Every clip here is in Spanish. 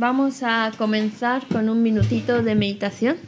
Vamos a comenzar con un minutito de meditación.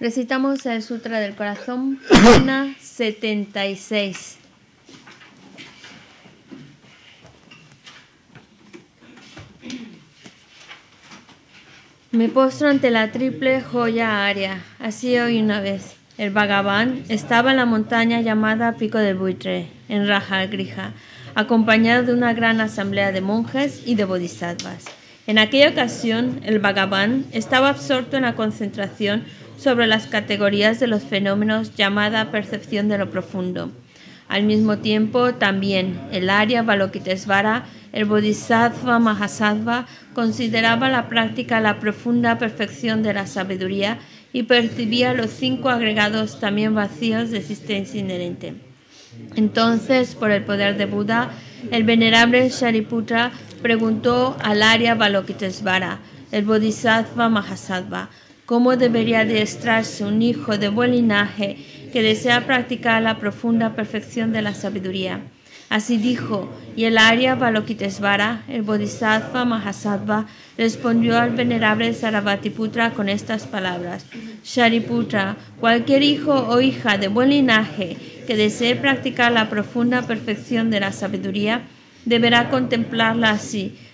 Recitamos el Sutra del Corazón, página 76. Me postro ante la triple joya área. Así hoy una vez. El Bhagavan estaba en la montaña llamada Pico del Buitre, en Raja Grija, acompañado de una gran asamblea de monjes y de bodhisattvas. En aquella ocasión, el Bhagavan estaba absorto en la concentración sobre las categorías de los fenómenos llamada percepción de lo profundo. Al mismo tiempo, también el área Balokitesvara, el Bodhisattva Mahasattva, consideraba la práctica la profunda perfección de la sabiduría y percibía los cinco agregados también vacíos de existencia inherente. Entonces, por el poder de Buda, el venerable Shariputra preguntó al área Balokitesvara, el Bodhisattva Mahasattva, cómo debería adiestrarse un hijo de buen linaje que desea practicar la profunda perfección de la sabiduría. Así dijo, y el Arya Balokitesvara, el Bodhisattva Mahasattva, respondió al venerable Sarabhatiputra con estas palabras: Shariputra, cualquier hijo o hija de buen linaje que desee practicar la profunda perfección de la sabiduría, deberá contemplarla así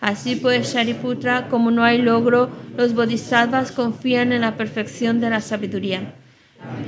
Así pues, Shariputra, como no hay logro, los bodhisattvas confían en la perfección de la sabiduría,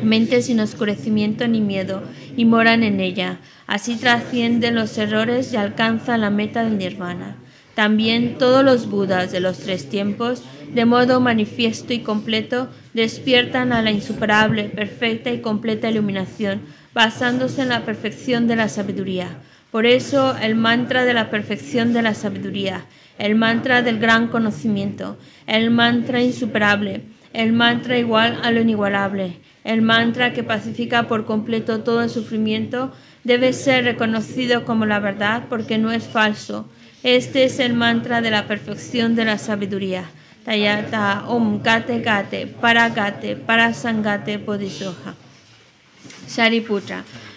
mente sin oscurecimiento ni miedo, y moran en ella. Así trascienden los errores y alcanzan la meta del nirvana. También todos los budas de los tres tiempos, de modo manifiesto y completo, despiertan a la insuperable, perfecta y completa iluminación, basándose en la perfección de la sabiduría. Por eso el mantra de la perfección de la sabiduría, el mantra del gran conocimiento, el mantra insuperable, el mantra igual a lo inigualable, el mantra que pacifica por completo todo el sufrimiento, debe ser reconocido como la verdad porque no es falso. Este es el mantra de la perfección de la sabiduría. Tayata Om Kate Kate para sangate bodhisoha. Shariputra.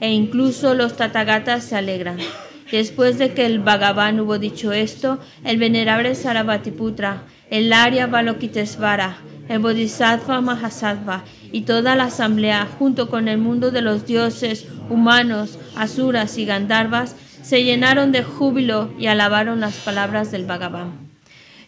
e incluso los tatagatas se alegran. Después de que el Bhagavan hubo dicho esto, el venerable Sarabhatiputra, el Arya Balokitesvara, el Bodhisattva Mahasattva y toda la asamblea, junto con el mundo de los dioses, humanos, asuras y gandharvas, se llenaron de júbilo y alabaron las palabras del Bhagavan.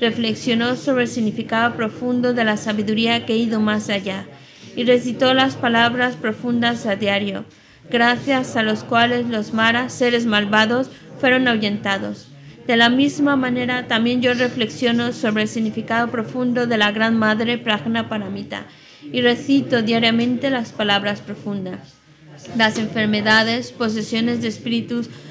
reflexionó sobre el significado profundo de la sabiduría que ha ido más allá y recitó las palabras profundas a diario, gracias a los cuales los maras, seres malvados, fueron ahuyentados. De la misma manera, también yo reflexiono sobre el significado profundo de la Gran Madre Prajna Paramita y recito diariamente las palabras profundas. Las enfermedades, posesiones de espíritus,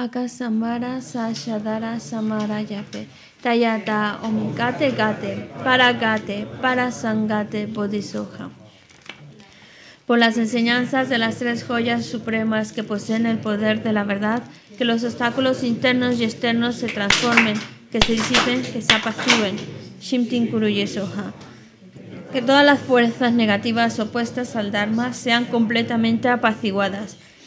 Akasamara Samara Gate Para Por las enseñanzas de las tres joyas supremas que poseen el poder de la verdad, que los obstáculos internos y externos se transformen, que se disipen, que se apaciguen. Shimtin Kuru Que todas las fuerzas negativas opuestas al Dharma sean completamente apaciguadas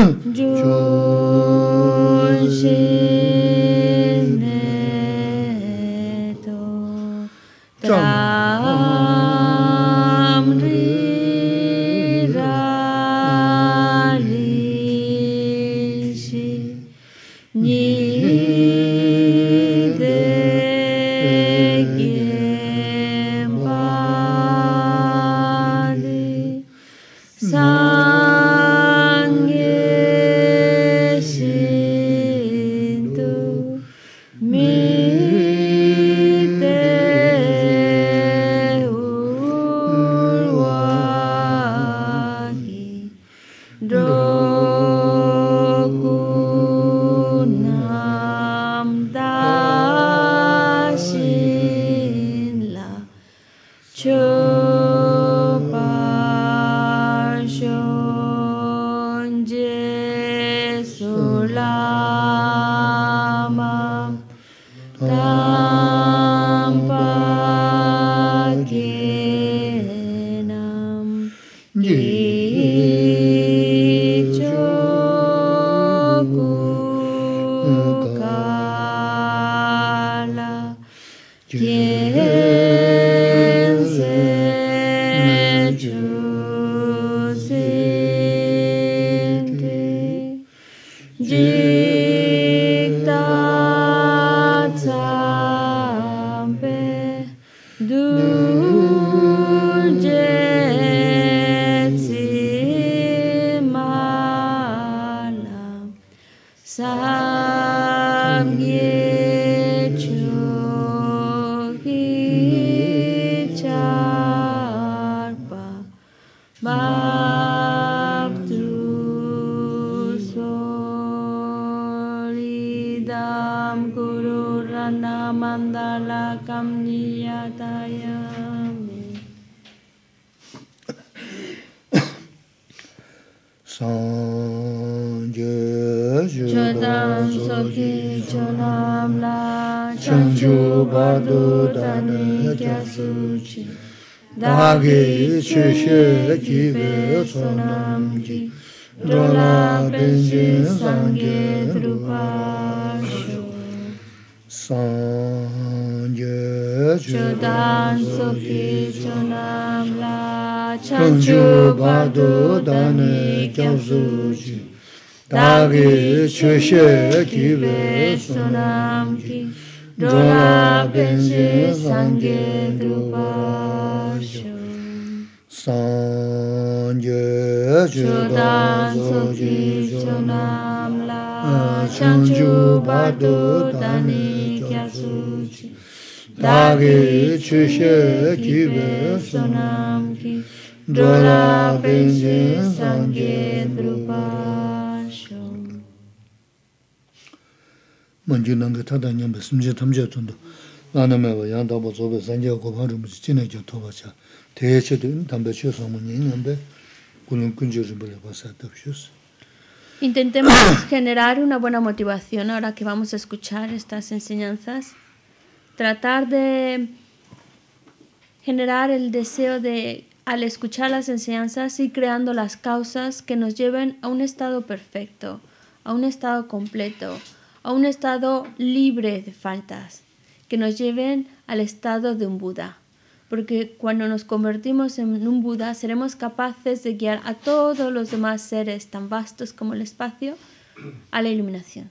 존신에도 짬 you. Ashe kive sunam ki Dola benze sangye drupasho Sangye chodan soji chonam la Chanchu bado dani kyasuchi Dagi chushe kive sunam ki Dola benze sangye drupasho Intentemos generar una buena motivación ahora que vamos a escuchar estas enseñanzas. Tratar de generar el deseo de, al escuchar las enseñanzas, ir creando las causas que nos lleven a un estado perfecto, a un estado completo, a un estado libre de faltas, que nos lleven al estado de un Buda. Porque cuando nos convertimos en un Buda seremos capaces de guiar a todos los demás seres tan vastos como el espacio a la iluminación.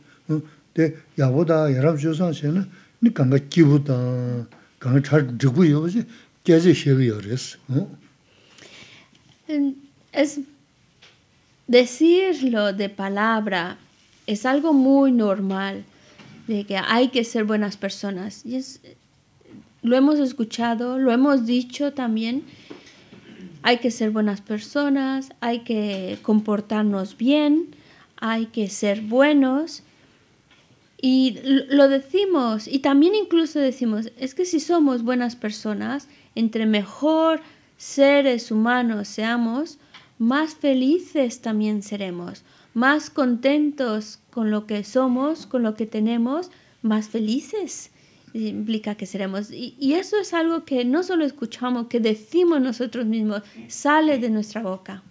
De es decirlo de palabra es algo muy normal de que hay que ser buenas personas lo hemos escuchado lo hemos dicho también hay que ser buenas personas hay que comportarnos bien hay que ser buenos y lo decimos, y también incluso decimos, es que si somos buenas personas, entre mejor seres humanos seamos, más felices también seremos, más contentos con lo que somos, con lo que tenemos, más felices implica que seremos. Y, y eso es algo que no solo escuchamos, que decimos nosotros mismos, sale de nuestra boca.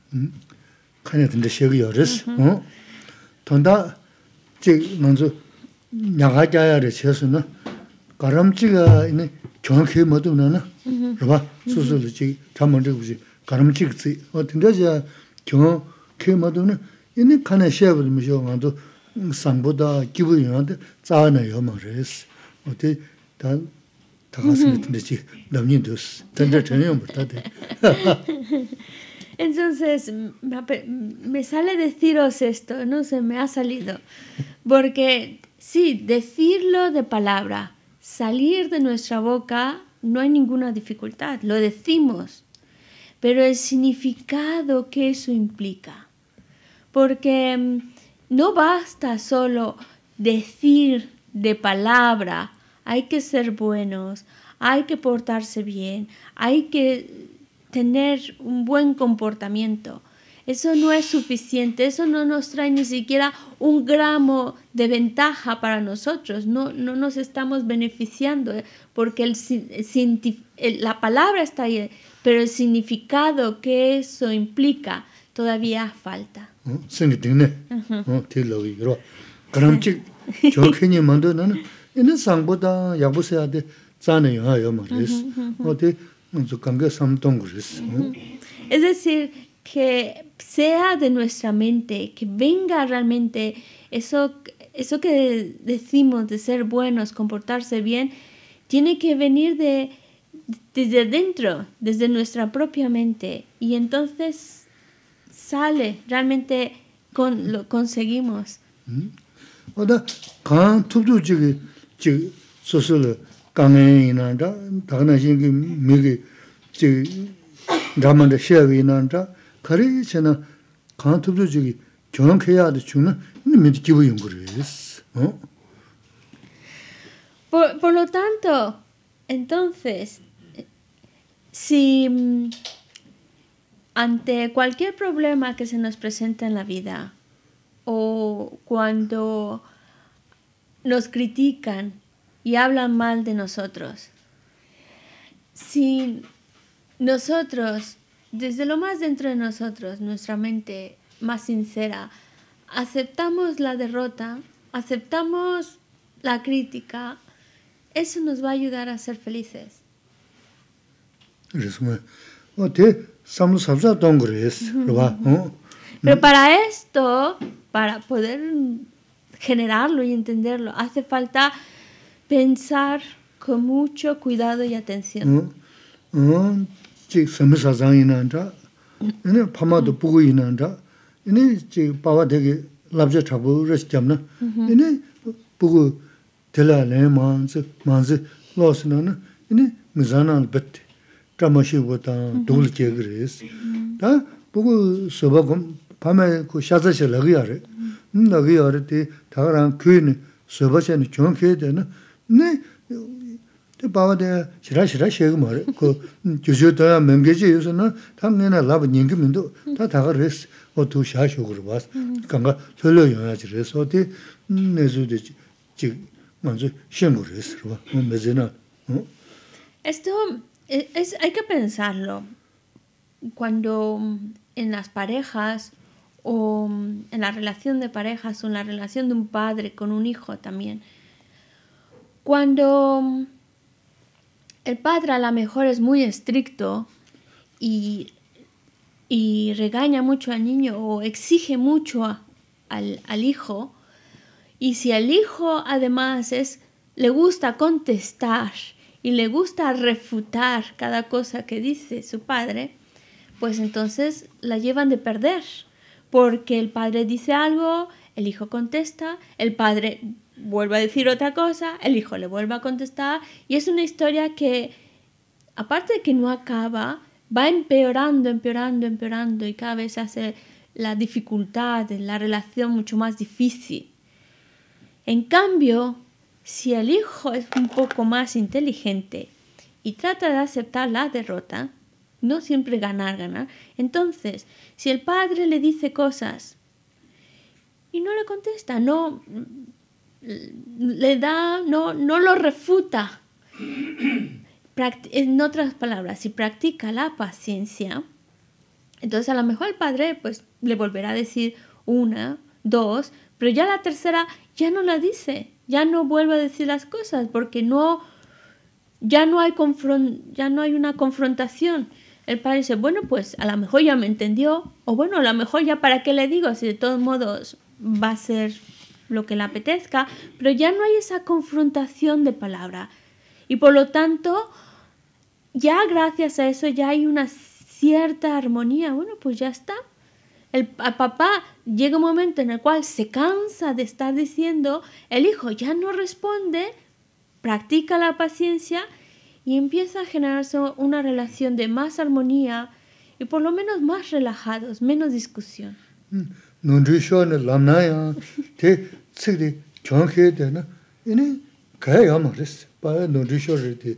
나가자야를 세수는 가름치가 있는 정확히 모두는 봐. 수술지 담을지 그지. 가람치 그지. 어떤데야 경험 모두는 이는 간에 시합을 미셔만도 상보다 기분이 나한테 짜는 요망을 어때 단 다가서 있는데지 남님도스. 던져 Entonces, me sale deciros esto, ¿no? Se me ha salido. Porque Sí, decirlo de palabra, salir de nuestra boca, no hay ninguna dificultad, lo decimos, pero el significado que eso implica, porque mm, no basta solo decir de palabra, hay que ser buenos, hay que portarse bien, hay que tener un buen comportamiento, eso no es suficiente, eso no nos trae ni siquiera un gramo de ventaja para nosotros, no, no nos estamos beneficiando, eh, porque el, la palabra está ahí, pero el significado que eso implica todavía falta. Es decir, que sea de nuestra mente, que venga realmente eso, eso que decimos de ser buenos, comportarse bien, tiene que venir de, desde dentro, desde nuestra propia mente. Y entonces sale, realmente con, lo conseguimos. Mm-hmm. Por, por lo tanto, entonces, si ante cualquier problema que se nos presenta en la vida o cuando nos critican y hablan mal de nosotros, si nosotros desde lo más dentro de nosotros, nuestra mente más sincera, aceptamos la derrota, aceptamos la crítica, eso nos va a ayudar a ser felices. Oh, Pero para esto, para poder generarlo y entenderlo, hace falta pensar con mucho cuidado y atención. chik sami sazang inaan dha, ini pamaadu bugu inaan dha, ini chik pawa degi labja chabu resi kyamna, mm-hmm. ini bugu tila lai maanzi, 돌게 그래서 inaana, 보고 mizanaan 밤에 그 wataan, mm-hmm. dhul kyaagir resi. Da mm-hmm. bugu soba kum, pamaay ku di thakaraan kuyini, esto e, es hay que pensarlo cuando en las parejas o en la relación de parejas o en la relación de un padre con un hijo también cuando el padre a lo mejor es muy estricto y, y regaña mucho al niño o exige mucho al, al, hijo. Y si el hijo además es, le gusta contestar y le gusta refutar cada cosa que dice su padre, pues entonces la llevan de perder, porque el padre dice algo, el hijo contesta, el padre vuelve a decir otra cosa, el hijo le vuelve a contestar y es una historia que, aparte de que no acaba, va empeorando, empeorando, empeorando y cada vez hace la dificultad, la relación mucho más difícil. En cambio, si el hijo es un poco más inteligente y trata de aceptar la derrota, no siempre ganar, ganar, entonces, si el padre le dice cosas y no le contesta, no le da, no, no lo refuta. en otras palabras, si practica la paciencia, entonces a lo mejor el padre pues le volverá a decir una, dos, pero ya la tercera ya no la dice, ya no vuelve a decir las cosas porque no ya no hay ya no hay una confrontación. El padre dice, bueno, pues a lo mejor ya me entendió o bueno, a lo mejor ya para qué le digo si de todos modos va a ser lo que le apetezca, pero ya no hay esa confrontación de palabra. Y por lo tanto, ya gracias a eso ya hay una cierta armonía. Bueno, pues ya está. El papá llega un momento en el cual se cansa de estar diciendo, el hijo ya no responde, practica la paciencia y empieza a generarse una relación de más armonía y por lo menos más relajados, menos discusión. Mm. nōn zhū shō nā lam nā yā, tē tsik tē chōng kē tē nā, inā kāyā yā mā rēs, pā ya nōn zhū shō rē tē,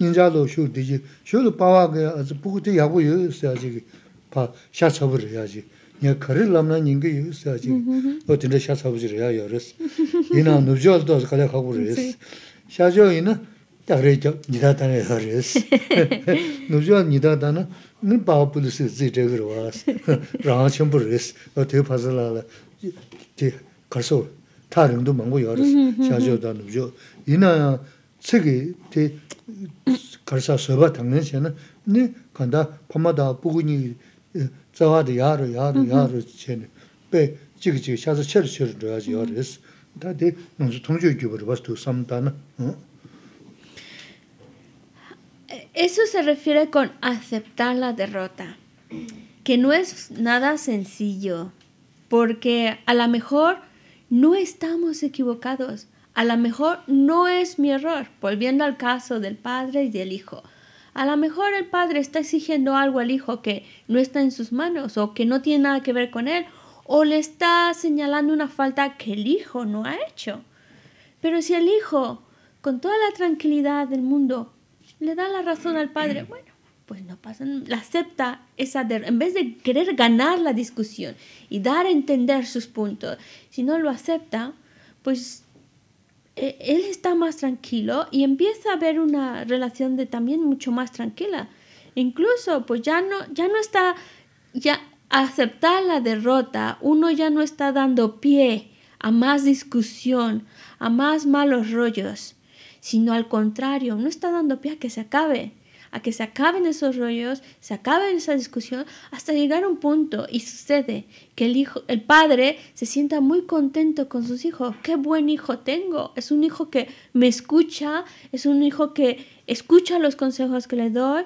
nīn zhā lō shū tī jī, shū lō pā wā kā yā, a gu o nī bāwā pūdhī sī zīdekir wā sī, rāngā chaṅ pū rī sī, wā tī pāsā lālā, tī karasau, thā rīṅ dū maṅgū yā rī sī, xa chū tā nū chū. Yīnā yā cikī, tī karasā sūpa thāng eso se refiere con aceptar la derrota, que no es nada sencillo, porque a lo mejor no estamos equivocados, a lo mejor no es mi error, volviendo al caso del padre y del hijo. A lo mejor el padre está exigiendo algo al hijo que no está en sus manos o que no tiene nada que ver con él o le está señalando una falta que el hijo no ha hecho. Pero si el hijo, con toda la tranquilidad del mundo, le da la razón al padre. Mm. Bueno, pues no pasa, la acepta esa derrota. en vez de querer ganar la discusión y dar a entender sus puntos, si no lo acepta, pues e, él está más tranquilo y empieza a ver una relación de también mucho más tranquila. Incluso, pues ya no, ya no está, ya aceptar la derrota, uno ya no está dando pie a más discusión, a más malos rollos sino al contrario, no está dando pie a que se acabe, a que se acaben esos rollos, se acabe esa discusión, hasta llegar a un punto y sucede que el, hijo, el padre se sienta muy contento con sus hijos. ¡Qué buen hijo tengo! Es un hijo que me escucha, es un hijo que escucha los consejos que le doy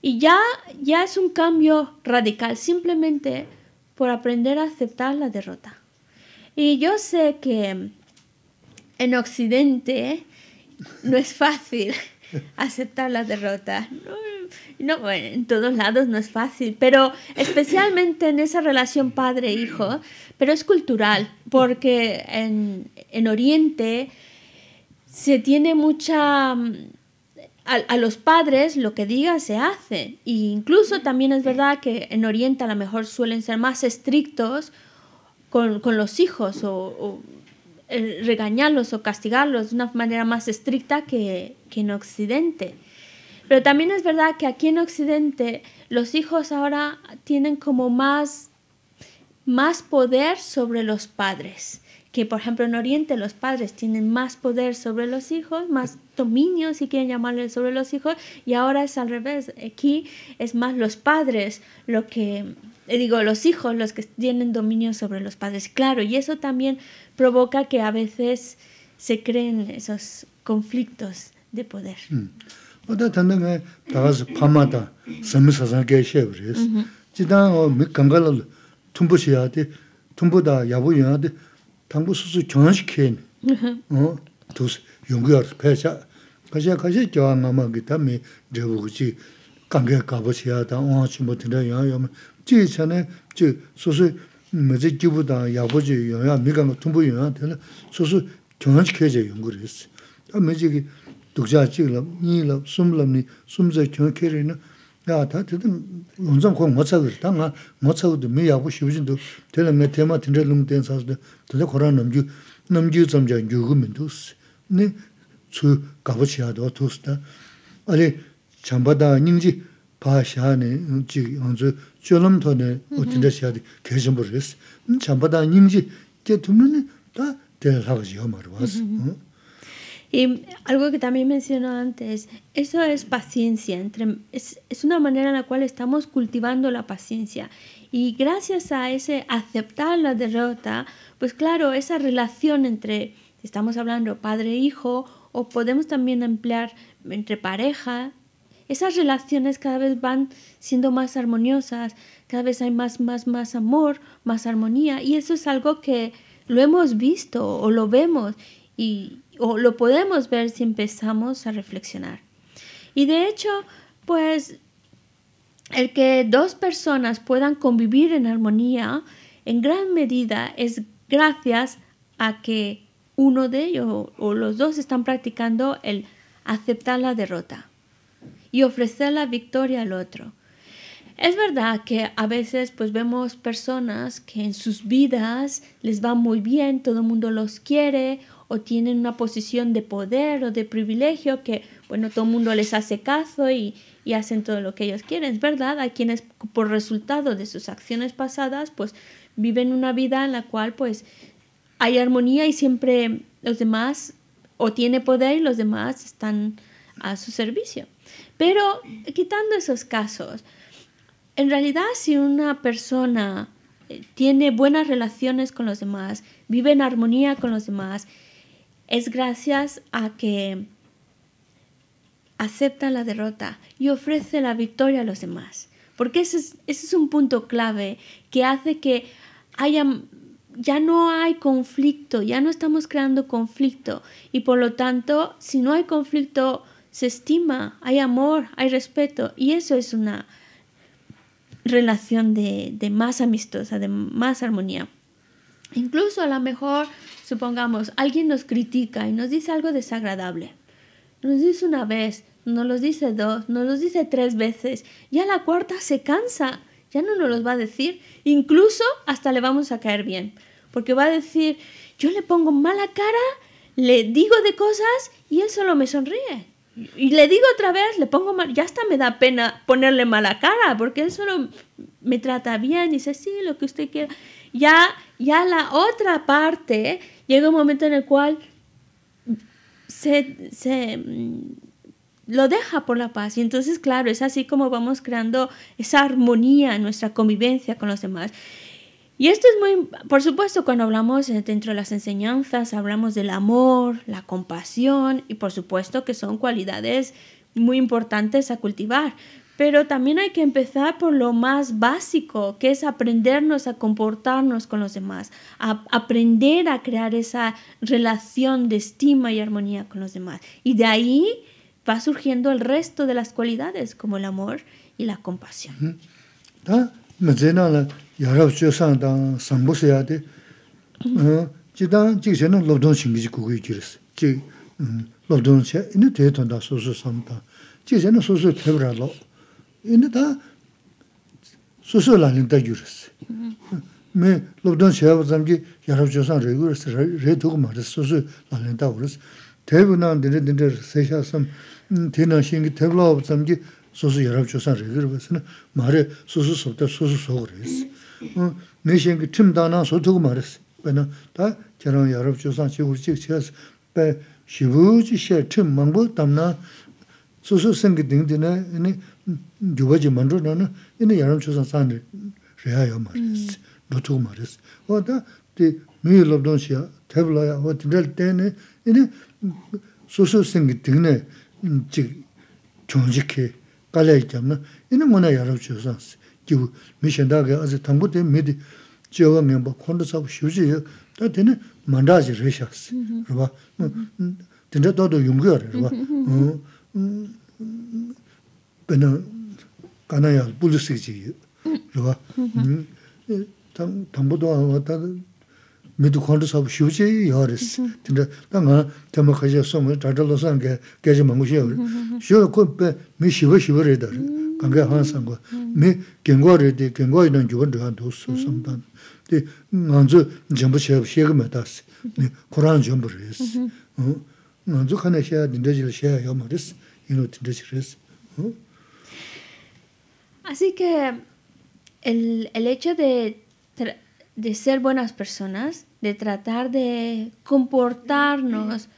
y ya, ya es un cambio radical, simplemente por aprender a aceptar la derrota. Y yo sé que en Occidente no es fácil aceptar la derrota. No, en todos lados no es fácil, pero especialmente en esa relación padre-hijo, pero es cultural, porque en, Oriente se tiene mucha... Mm, a, los padres lo que diga se hace. E incluso también es verdad que en Oriente a lo mejor suelen ser más estrictos con, los hijos o regañarlos o castigarlos de una manera más estricta que, en Occidente. Pero también es verdad que aquí en Occidente los hijos ahora tienen como más, más poder sobre los padres. Que por ejemplo en Oriente los padres tienen más poder sobre los hijos, más dominio si quieren llamarle sobre los hijos, y ahora es al revés. Aquí es más los padres lo que eh, digo, los hijos los que tienen dominio sobre los padres. Claro, y eso también provoca que a veces se creen esos conflictos de poder. Mm. 제전에 chāne, chī sūsui mē chī jību dāngā yāpo chī yōngyā, mī kāngā tūmbu yōngyā, tēnā sūsui kiongā chī kē chā yōnggū rī sī. Tā mē chī kī duk chā chī kī lāp, nī lāp, sūm lāp nī, sūm chā kiongā kē rī na. Yā, tā tētā ngā yōngchāng khuwa ngā chāgā rī, tā ngā que no Y algo que también mencionó antes, eso es paciencia, entre, es, es una manera en la cual estamos cultivando la paciencia. Y gracias a ese aceptar la derrota, pues claro, esa relación entre, estamos hablando padre-hijo, e o podemos también emplear entre pareja, esas relaciones cada vez van siendo más armoniosas, cada vez hay más, más, más amor, más armonía y eso es algo que lo hemos visto o lo vemos y o lo podemos ver si empezamos a reflexionar. Y de hecho, pues el que dos personas puedan convivir en armonía en gran medida es gracias a que uno de ellos o los dos están practicando el aceptar la derrota y ofrecer la victoria al otro. Es verdad que a veces pues vemos personas que en sus vidas les va muy bien, todo el mundo los quiere o tienen una posición de poder o de privilegio que bueno, todo el mundo les hace caso y, y hacen todo lo que ellos quieren. Es verdad, a quienes por resultado de sus acciones pasadas pues viven una vida en la cual pues hay armonía y siempre los demás o tiene poder y los demás están a su servicio. Pero quitando esos casos, en realidad si una persona eh, tiene buenas relaciones con los demás, vive en armonía con los demás, es gracias a que acepta la derrota y ofrece la victoria a los demás. Porque ese es, un punto clave que hace que haya, ya no hay conflicto, ya no estamos creando conflicto. Y por lo tanto, si no hay conflicto, se estima, hay amor, hay respeto. Y eso es una, relación de, más amistosa, de más armonía. Incluso a lo mejor, supongamos, alguien nos critica y nos dice algo desagradable. Nos dice una vez, nos los dice dos, nos los dice tres veces. Ya la cuarta se cansa, ya no nos los va a decir. Incluso hasta le vamos a caer bien. Porque va a decir, yo le pongo mala cara, le digo de cosas y él solo me sonríe. Y le digo otra vez, le pongo mal, ya hasta me da pena ponerle mala cara, porque él solo me trata bien y dice, sí, lo que usted quiera. Ya, ya la otra parte llega un momento en el cual se, mm, lo deja por la paz. Y entonces, claro, es así como vamos creando esa armonía en nuestra convivencia con los demás. Y esto es muy, por supuesto, cuando hablamos dentro de las enseñanzas, hablamos del amor, la compasión y por supuesto que son cualidades muy importantes a cultivar. Pero también hay que empezar por lo más básico, que es aprendernos a comportarnos con los demás, a aprender a crear esa relación de estima y armonía con los demás. Y de ahí va surgiendo el resto de las cualidades, como el amor y la compasión. mazenana yarab chio san dan sambu eh, se yade, chi dan chik chena lobdon shingi chi kukui jiris, chi eh, lobdon che, ina te ton da susu san dan, chik chena susu tebra lo, ina da susu lanin da jiris. Me lobdon che yarab san togu 소수 여러분 조사 리그를 봤으나 말에 소수 속다 소수 속을 했어. 어, 내신 그 팀다나 소득 말했어. 왜냐 다 저런 여러 조사 지구를 찍배 시부지 셰팀 먹고 담나 소수 생기 등등에 이니 주버지 만들어는 이니 여러 조사 산을 해야요 말했어. 노트 말했어. 어다 디 미일럽던시야 테블라야 어디를 때네 이니 소수 생기 등에 즉 정직해 kalyayi kyamna, ina nguna yarab chiyo sansi. Kiwu, mi shindaga azi tangu te midi chiyawa ngenpa kondo sabu shivji yo, ta tene mandaji reshaksi, rwa. Tende todo yungyo re, rwa. 왔다 kanayal rwa. 미드 콘도 사업 휴지 요리스 근데 나가 담아 가져서 뭐 다들로 산게 계지 먹고 쉬어 미 쉬워 쉬어 리더 간게 한상고 미 경고이는 죽은 저한 도스 먼저 전부 쉬어 쉬어 메다스 네 쿠란 전부 어 먼저 하나 해야 된다질 해야 해요 말리스 이노 어 아시케 엘 엘레체 데 de ser buenas personas, de tratar de comportarnos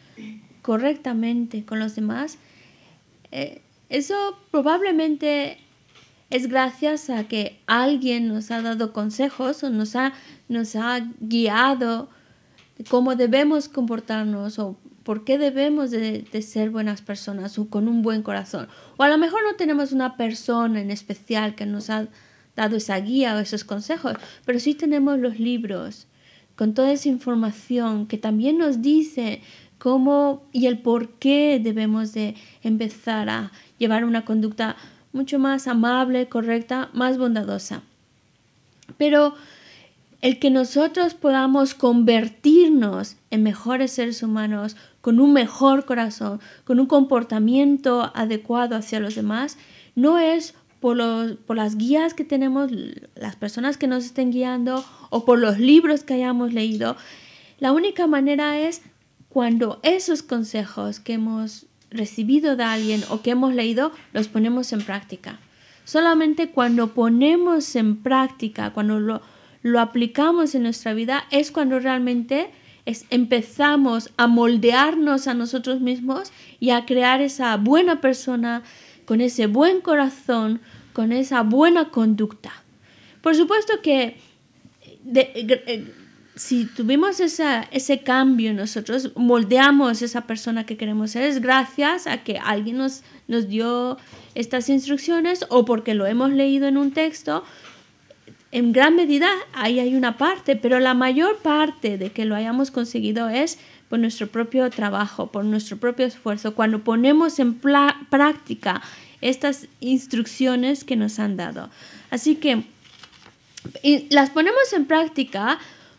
correctamente con los demás, eh, eso probablemente es gracias a que alguien nos ha dado consejos o nos ha, nos ha guiado cómo debemos comportarnos o por qué debemos de, de, ser buenas personas o con un buen corazón. O a lo mejor no tenemos una persona en especial que nos ha dado esa guía o esos consejos, pero sí tenemos los libros con toda esa información que también nos dice cómo y el por qué debemos de empezar a llevar una conducta mucho más amable, correcta, más bondadosa. Pero el que nosotros podamos convertirnos en mejores seres humanos, con un mejor corazón, con un comportamiento adecuado hacia los demás, no es por, las guías que tenemos, las personas que nos estén guiando o por los libros que hayamos leído. La única manera es cuando esos consejos que hemos recibido de alguien o que hemos leído los ponemos en práctica. Solamente cuando ponemos en práctica, cuando lo, aplicamos en nuestra vida, es cuando realmente empezamos a moldearnos a nosotros mismos y a crear esa buena persona, con ese buen corazón, con esa buena conducta. Por supuesto que eh, eh, si tuvimos ese cambio nosotros, moldeamos esa persona que queremos ser, es gracias a que alguien nos, nos dio estas instrucciones o porque lo hemos leído en un texto. En gran medida ahí hay una parte, pero la mayor parte de que lo hayamos conseguido es por nuestro propio trabajo, por nuestro propio esfuerzo, cuando ponemos en práctica estas instrucciones que nos han dado. Así que las ponemos en práctica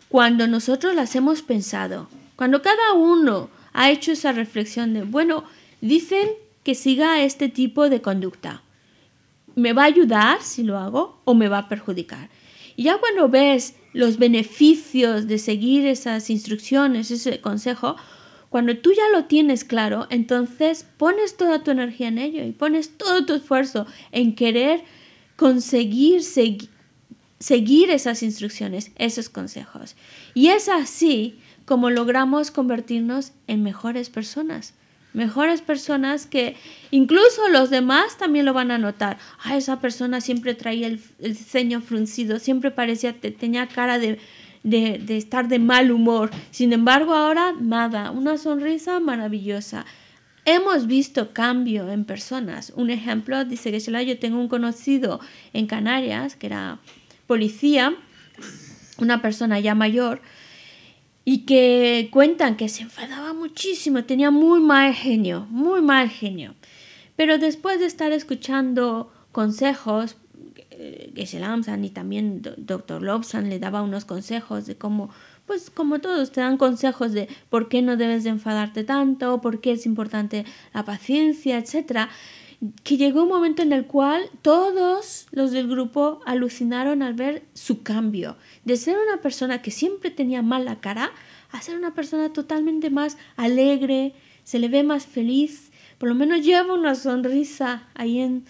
cuando nosotros las hemos pensado, cuando cada uno ha hecho esa reflexión de, bueno, dicen que siga este tipo de conducta. ¿Me va a ayudar si lo hago o me va a perjudicar? Y ya cuando ves los beneficios de seguir esas instrucciones, ese consejo, cuando tú ya lo tienes claro, entonces pones toda tu energía en ello y pones todo tu esfuerzo en querer conseguir seguir esas instrucciones, esos consejos. Y es así como logramos convertirnos en mejores personas mejores personas que incluso los demás también lo van a notar. Ah, esa persona siempre traía el, ceño fruncido, siempre parecía, tenía cara de, estar de mal humor. Sin embargo, ahora nada, una sonrisa maravillosa. Hemos visto cambio en personas. Un ejemplo, dice que yo tengo un conocido en Canarias que era policía, una persona ya mayor, y que cuentan que se enfadaba muchísimo, tenía muy mal genio, muy mal genio. Pero después de estar escuchando consejos, que eh, se lanzan y también doctor Lobsan le daba unos consejos de cómo, pues como todos, te dan consejos de por qué no debes de enfadarte tanto, por qué es importante la paciencia, etc que llegó un momento en el cual todos los del grupo alucinaron al ver su cambio, de ser una persona que siempre tenía mala cara a ser una persona totalmente más alegre, se le ve más feliz, por lo menos lleva una sonrisa ahí en,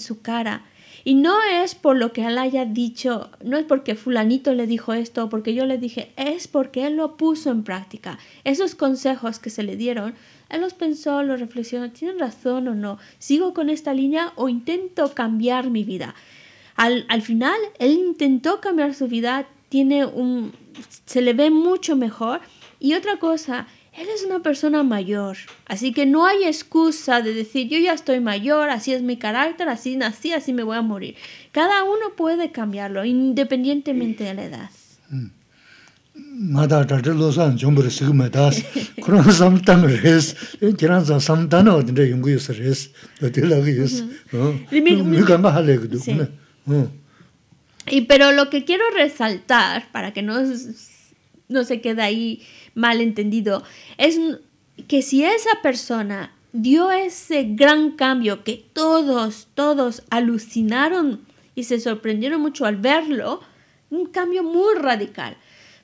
su cara. Y no es por lo que él haya dicho, no es porque fulanito le dijo esto, porque yo le dije, es porque él lo puso en práctica. Esos consejos que se le dieron él los pensó, los reflexionó, ¿tienen razón o no? ¿Sigo con esta línea o intento cambiar mi vida? Al, final, él intentó cambiar su vida, tiene un, se le ve mucho mejor. Y otra cosa, él es una persona mayor, así que no hay excusa de decir yo ya estoy mayor, así es mi carácter, así nací, así me voy a morir. Cada uno puede cambiarlo independientemente de la edad. Mm. Y pero lo que quiero resaltar para que no no se quede ahí malentendido es que si esa persona dio ese gran cambio que todos todos alucinaron y se sorprendieron mucho al verlo, un cambio muy radical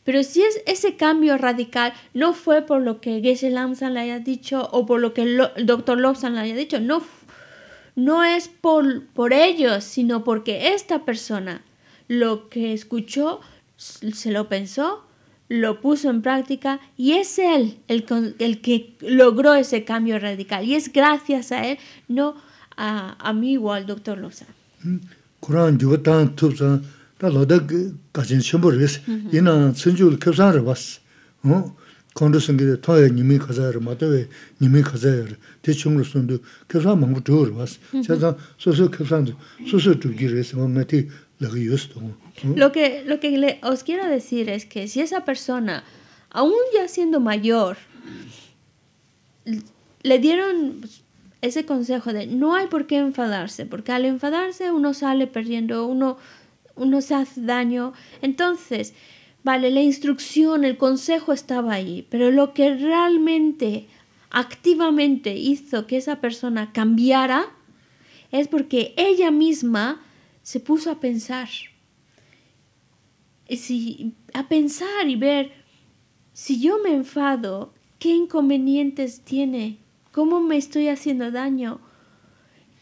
pero si ese cambio radical no fue por lo que Geshe lanza le haya dicho o por lo que el doctor Lobsan le haya dicho, no, es por, por ellos, sino porque esta persona lo que escuchó, se lo pensó, lo puso en práctica y es él el, que logró ese cambio radical. Y es gracias a él, no a, a mí o al doctor Loza lo que Lo que, os quiero decir es que si esa persona, aún ya siendo mayor, le dieron ese consejo de no hay por qué enfadarse, porque al enfadarse uno sale perdiendo, uno se hace daño. Entonces, vale, la instrucción, el consejo estaba ahí, pero lo que realmente, activamente hizo que esa persona cambiara es porque ella misma se puso a pensar. Si, a pensar y ver, si yo me enfado, ¿qué inconvenientes tiene? ¿Cómo me estoy haciendo daño?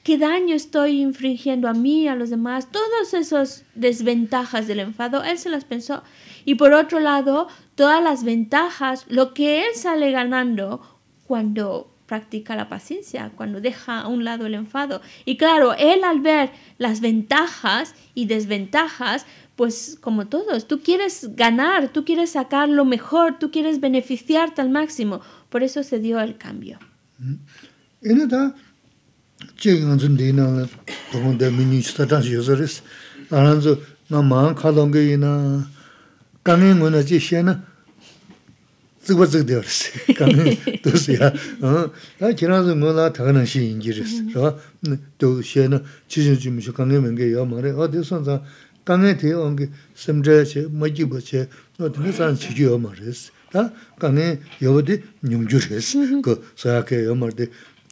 ¿Qué daño estoy infringiendo a mí, a los demás? Todas esas desventajas del enfado, él se las pensó. Y por otro lado, todas las ventajas, lo que él sale ganando cuando practica la paciencia, cuando deja a un lado el enfado. Y claro, él al ver las ventajas y desventajas, pues como todos, tú quieres ganar, tú quieres sacar lo mejor, tú quieres beneficiarte al máximo. Por eso se dio el cambio. y chīngāntsū ndī na dhōngu dhā miññī chūtā tāngshī yōsarīs. Arāntsū ngā māng khālaṅga yī na kāngi ngō na chī xē na tsukwa tsuk dhiyo rīs. Kāngi dhūsi yā. Tā kīrāntsū ngō na thāka na xī yīngi rīs. Dhō xē na chī ongi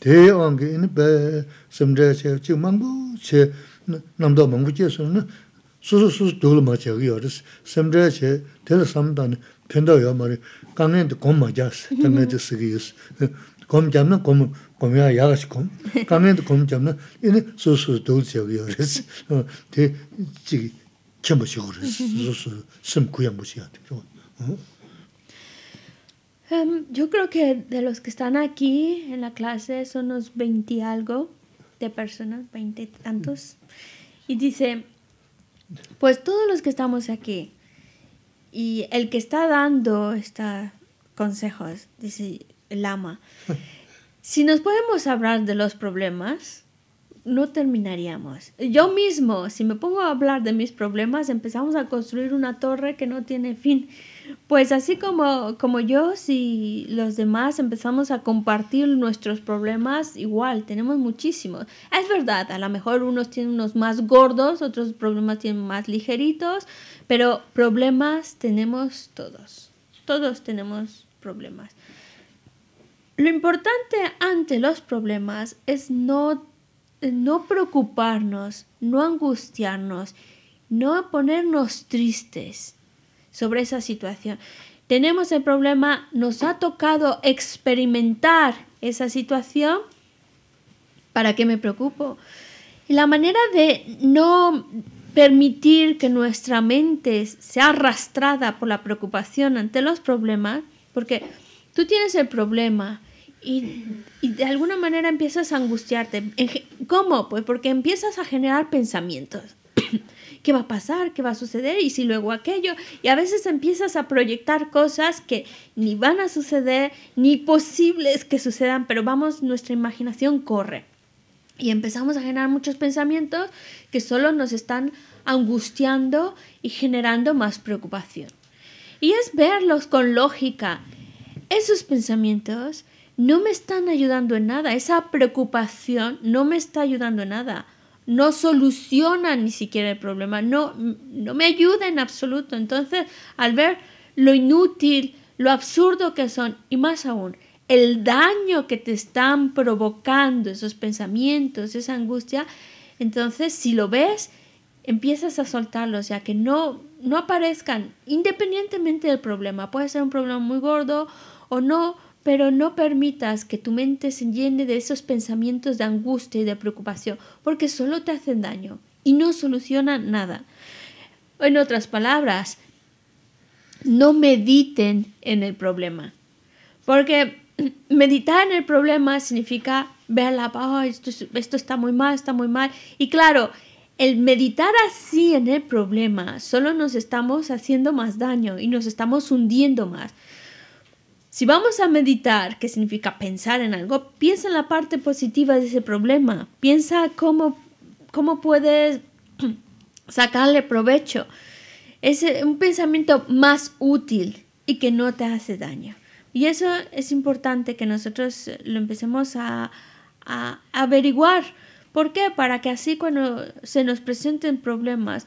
Tē yawāngi ini bē sēm rēyā chē, chī maṅgū chē, nāmdawā maṅgū chē sō na sūsū sūsū dūgū ma chē yawā rēs, sēm rēyā chē, tē rā sāma dāni, tē ndawā yawā ma rēyā, kāngiā ndi gōm ma chās, Em, yo creo que de los que están aquí en la clase son unos 20 algo de personas, 20 tantos. Y dice, pues todos los que estamos aquí y el que está dando estos consejos, dice el ama, si nos podemos hablar de los problemas, no terminaríamos. Yo mismo, si me pongo a hablar de mis problemas, empezamos a construir una torre que no tiene fin. Pues así como, como yo, si los demás empezamos a compartir nuestros problemas, igual, tenemos muchísimos. Es verdad, a lo mejor unos tienen unos más gordos, otros problemas tienen más ligeritos, pero problemas tenemos todos. Todos tenemos problemas. Lo importante ante los problemas es no, no preocuparnos, no angustiarnos, no ponernos tristes sobre esa situación. Tenemos el problema, nos ha tocado experimentar esa situación. ¿Para qué me preocupo? La manera de no permitir que nuestra mente sea arrastrada por la preocupación ante los problemas, porque tú tienes el problema y, y, de alguna manera empiezas a angustiarte. ¿Cómo? Pues porque empiezas a generar pensamientos qué va a pasar, qué va a suceder y si luego aquello. Y a veces empiezas a proyectar cosas que ni van a suceder, ni posibles que sucedan, pero vamos, nuestra imaginación corre. Y empezamos a generar muchos pensamientos que solo nos están angustiando y generando más preocupación. Y es verlos con lógica. Esos pensamientos no me están ayudando en nada. Esa preocupación no me está ayudando en nada no solucionan ni siquiera el problema, no, me ayuda en absoluto. Entonces, al ver lo inútil, lo absurdo que son, y más aún, el daño que te están provocando esos pensamientos, esa angustia, entonces si lo ves, empiezas a soltarlo, ya que no, no aparezcan, independientemente del problema. Puede ser un problema muy gordo o no, pero no permitas que tu mente se llene de esos pensamientos de angustia y de preocupación, porque solo te hacen daño y no solucionan nada. En otras palabras, no mediten en el problema, porque meditar en el problema significa ver la esto está muy mal, está muy mal, y claro, el meditar así en el problema solo nos estamos haciendo más daño y nos estamos hundiendo más. Si vamos a meditar, que significa pensar en algo, piensa en la parte positiva de ese problema. Piensa cómo, cómo puedes sacarle provecho. Es eh, un pensamiento más útil y que no te hace daño. Y eso es importante que nosotros eh, lo empecemos a, a averiguar. ¿Por qué? Para que así cuando se nos presenten problemas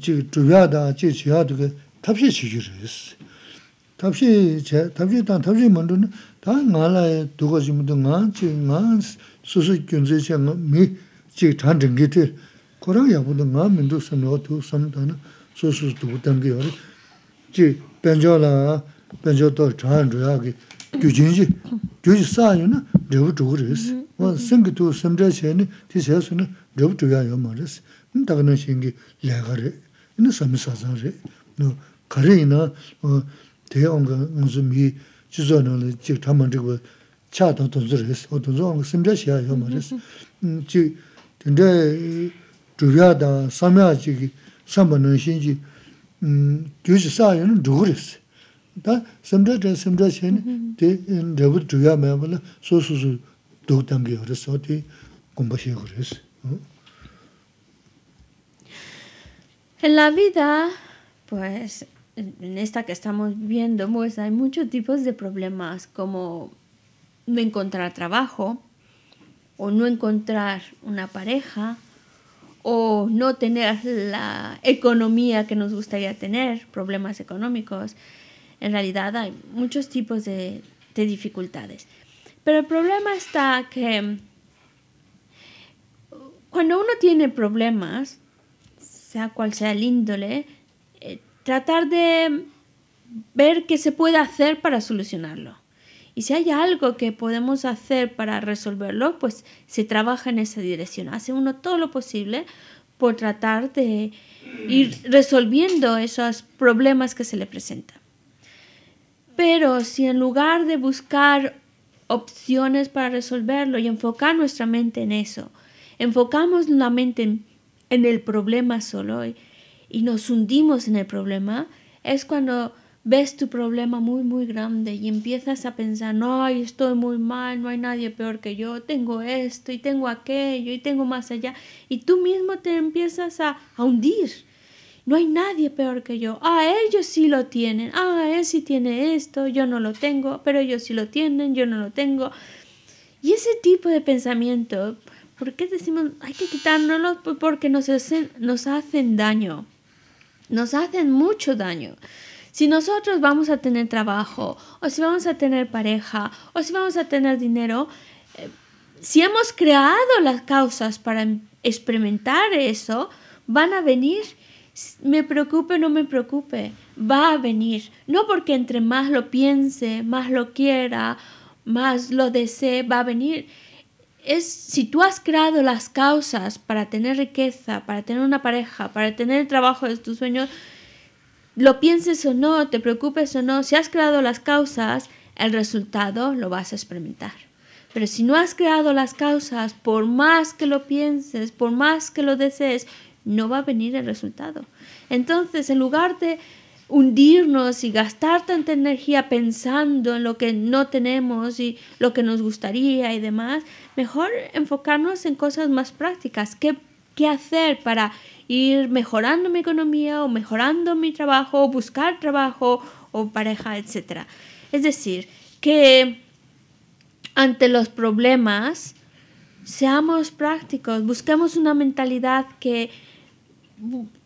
chik chubyaa daa, chik chiyaa duka tabshi 탑시 제 Tabshi chay, tabshi taan, tabshi mandu na, taa ngaa laa duka chimdu ngaa, chik ngaa susu gyunze chay ngaa mi chik chan chingi tir. Korang yaa budu ngaa mindu samyo tu samda na susu duku tangi Chik penjo gyujinji, chay dāgana shingi lēgā rē, inā sami sāsā rē. Nō kārē inā, tē ānga ngūzu mī jizō nō lē jīg tā māntik wā chā tā tōnsu rēs, o tōnsu ānga simdā shiā yō mā rēs. Jī tindā dhūbyā dā samyā jīgi sāmba nō shingi gyōshī sā rēs. mā mā dhūg rēs, En la vida, pues en esta que estamos viendo, pues hay muchos tipos de problemas como no encontrar trabajo o no encontrar una pareja o no tener la economía que nos gustaría tener, problemas económicos. En realidad hay muchos tipos de, de dificultades. Pero el problema está que cuando uno tiene problemas, sea cual sea el índole, eh, tratar de ver qué se puede hacer para solucionarlo. Y si hay algo que podemos hacer para resolverlo, pues se trabaja en esa dirección. Hace uno todo lo posible por tratar de ir resolviendo esos problemas que se le presentan. Pero si en lugar de buscar opciones para resolverlo y enfocar nuestra mente en eso, enfocamos la mente en en el problema solo y, nos hundimos en el problema, es cuando ves tu problema muy, muy grande y empiezas a pensar, no, estoy muy mal, no hay nadie peor que yo, tengo esto y tengo aquello y tengo más allá. Y tú mismo te empiezas a, a hundir. No hay nadie peor que yo. Ah, ellos sí lo tienen. Ah, él sí tiene esto, yo no lo tengo, pero ellos sí lo tienen, yo no lo tengo. Y ese tipo de pensamiento ¿Por qué decimos hay que quitárnoslos? Porque nos hacen, nos hacen daño. Nos hacen mucho daño. Si nosotros vamos a tener trabajo, o si vamos a tener pareja, o si vamos a tener dinero, eh, si hemos creado las causas para experimentar eso, van a venir me preocupe no me preocupe, va a venir. No porque entre más lo piense, más lo quiera, más lo desee, va a venir si tú has creado las causas para tener riqueza, para tener una pareja, para tener el trabajo de tus sueños, lo pienses o no, te preocupes o no, si has creado las causas, el resultado lo vas a experimentar. Pero si no has creado las causas, por más que lo pienses, por más que lo desees, no va a venir el resultado. Entonces, en lugar de hundirnos y gastar tanta energía pensando en lo que no tenemos y lo que nos gustaría y demás, mejor enfocarnos en cosas más prácticas. ¿Qué, qué hacer para ir mejorando mi economía o mejorando mi trabajo o buscar trabajo o pareja, etcétera? Es decir, que ante los problemas seamos prácticos, busquemos una mentalidad que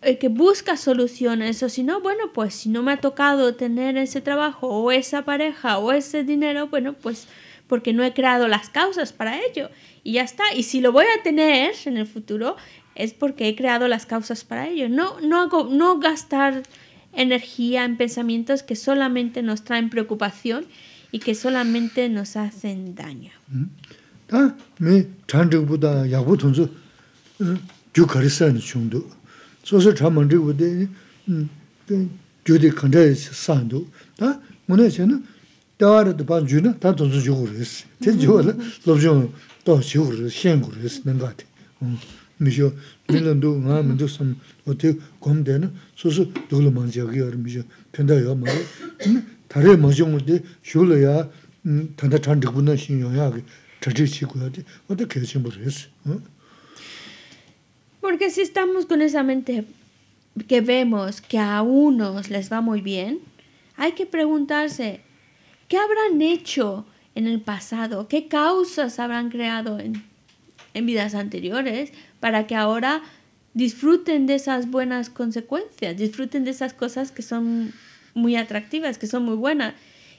el que busca soluciones o si no, bueno, pues si no me ha tocado tener ese trabajo o esa pareja o ese dinero, bueno, pues porque no he creado las causas para ello y ya está. Y si lo voy a tener en el futuro es porque he creado las causas para ello. No, no, hago, no gastar energía en pensamientos que solamente nos traen preocupación y que solamente nos hacen daño. 소소 처먼 리고데 음그 교디 컨데 산도 다 뭐네세나 따르도 반주나 다 도주 죽으리스 제 죽을 로브존 또 죽으리 셴구리스 낸다티 음 미죠 빌런도 마음도 섬 어떻게 곰데나 소소 돌로 만지하기 여름 미죠 편다요 마리 다레 마정을데 숄어야 음 단다 찬득 분나 신요야 저지 시고야데 어디 계신 모르겠어 응 Porque si estamos con esa mente que vemos que a unos les va muy bien, hay que preguntarse, ¿qué habrán hecho en el pasado? ¿Qué causas habrán creado en, vidas anteriores para que ahora disfruten de esas buenas consecuencias, disfruten de esas cosas que son muy atractivas, que son muy buenas?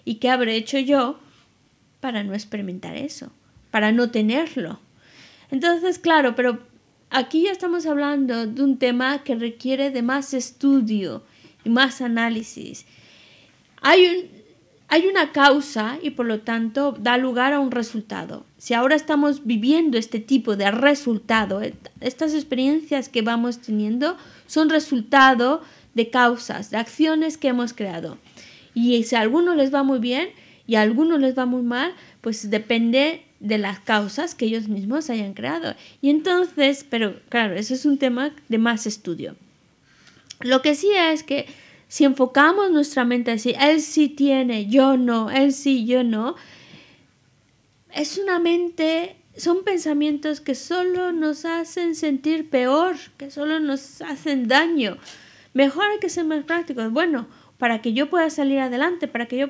¿Y qué habré hecho yo para no experimentar eso? Para no tenerlo. Entonces, claro, pero Aquí ya estamos hablando de un tema que requiere de más estudio y más análisis. Hay, un, hay una causa y por lo tanto da lugar a un resultado. Si ahora estamos viviendo este tipo de resultado, estas experiencias que vamos teniendo son resultado de causas, de acciones que hemos creado. Y si a algunos les va muy bien y a algunos les va muy mal, pues depende de las causas que ellos mismos hayan creado. Y entonces, pero claro, eso es un tema de más estudio. Lo que sí es que si enfocamos nuestra mente así, él sí tiene, yo no, él sí, yo no, es una mente, son pensamientos que solo nos hacen sentir peor, que solo nos hacen daño. Mejor hay que ser más prácticos. Bueno, para que yo pueda salir adelante, para que yo,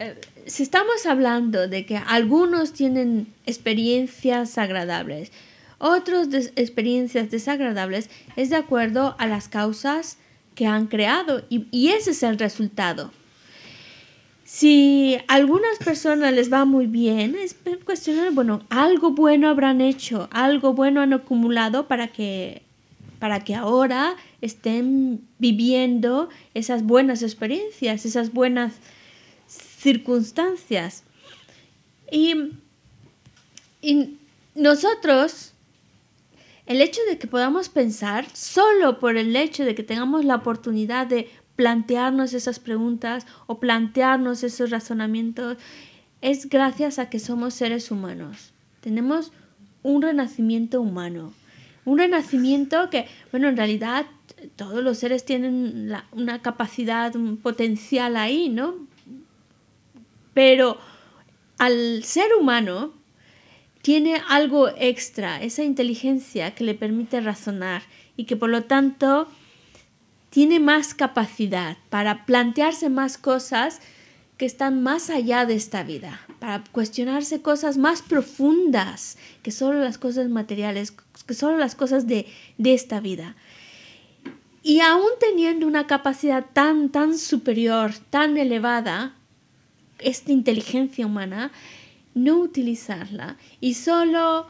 Eh, si estamos hablando de que algunos tienen experiencias agradables, otros de experiencias desagradables, es de acuerdo a las causas que han creado y, ese es el resultado. Si a algunas personas les va muy bien, es de, bueno, algo bueno habrán hecho, algo bueno han acumulado para que, para que ahora estén viviendo esas buenas experiencias, esas buenas circunstancias. Y, nosotros, el hecho de que podamos pensar, solo por el hecho de que tengamos la oportunidad de plantearnos esas preguntas o plantearnos esos razonamientos, es gracias a que somos seres humanos. Tenemos un renacimiento humano. Un renacimiento que, bueno, en realidad todos los seres tienen una capacidad, un potencial ahí, ¿no? Pero al ser humano tiene algo extra, esa inteligencia que le permite razonar y que por lo tanto tiene más capacidad para plantearse más cosas que están más allá de esta vida, para cuestionarse cosas más profundas que solo las cosas materiales, que solo las cosas de, esta vida. Y aún teniendo una capacidad tan, tan superior, tan elevada, esta inteligencia humana, no utilizarla y solo...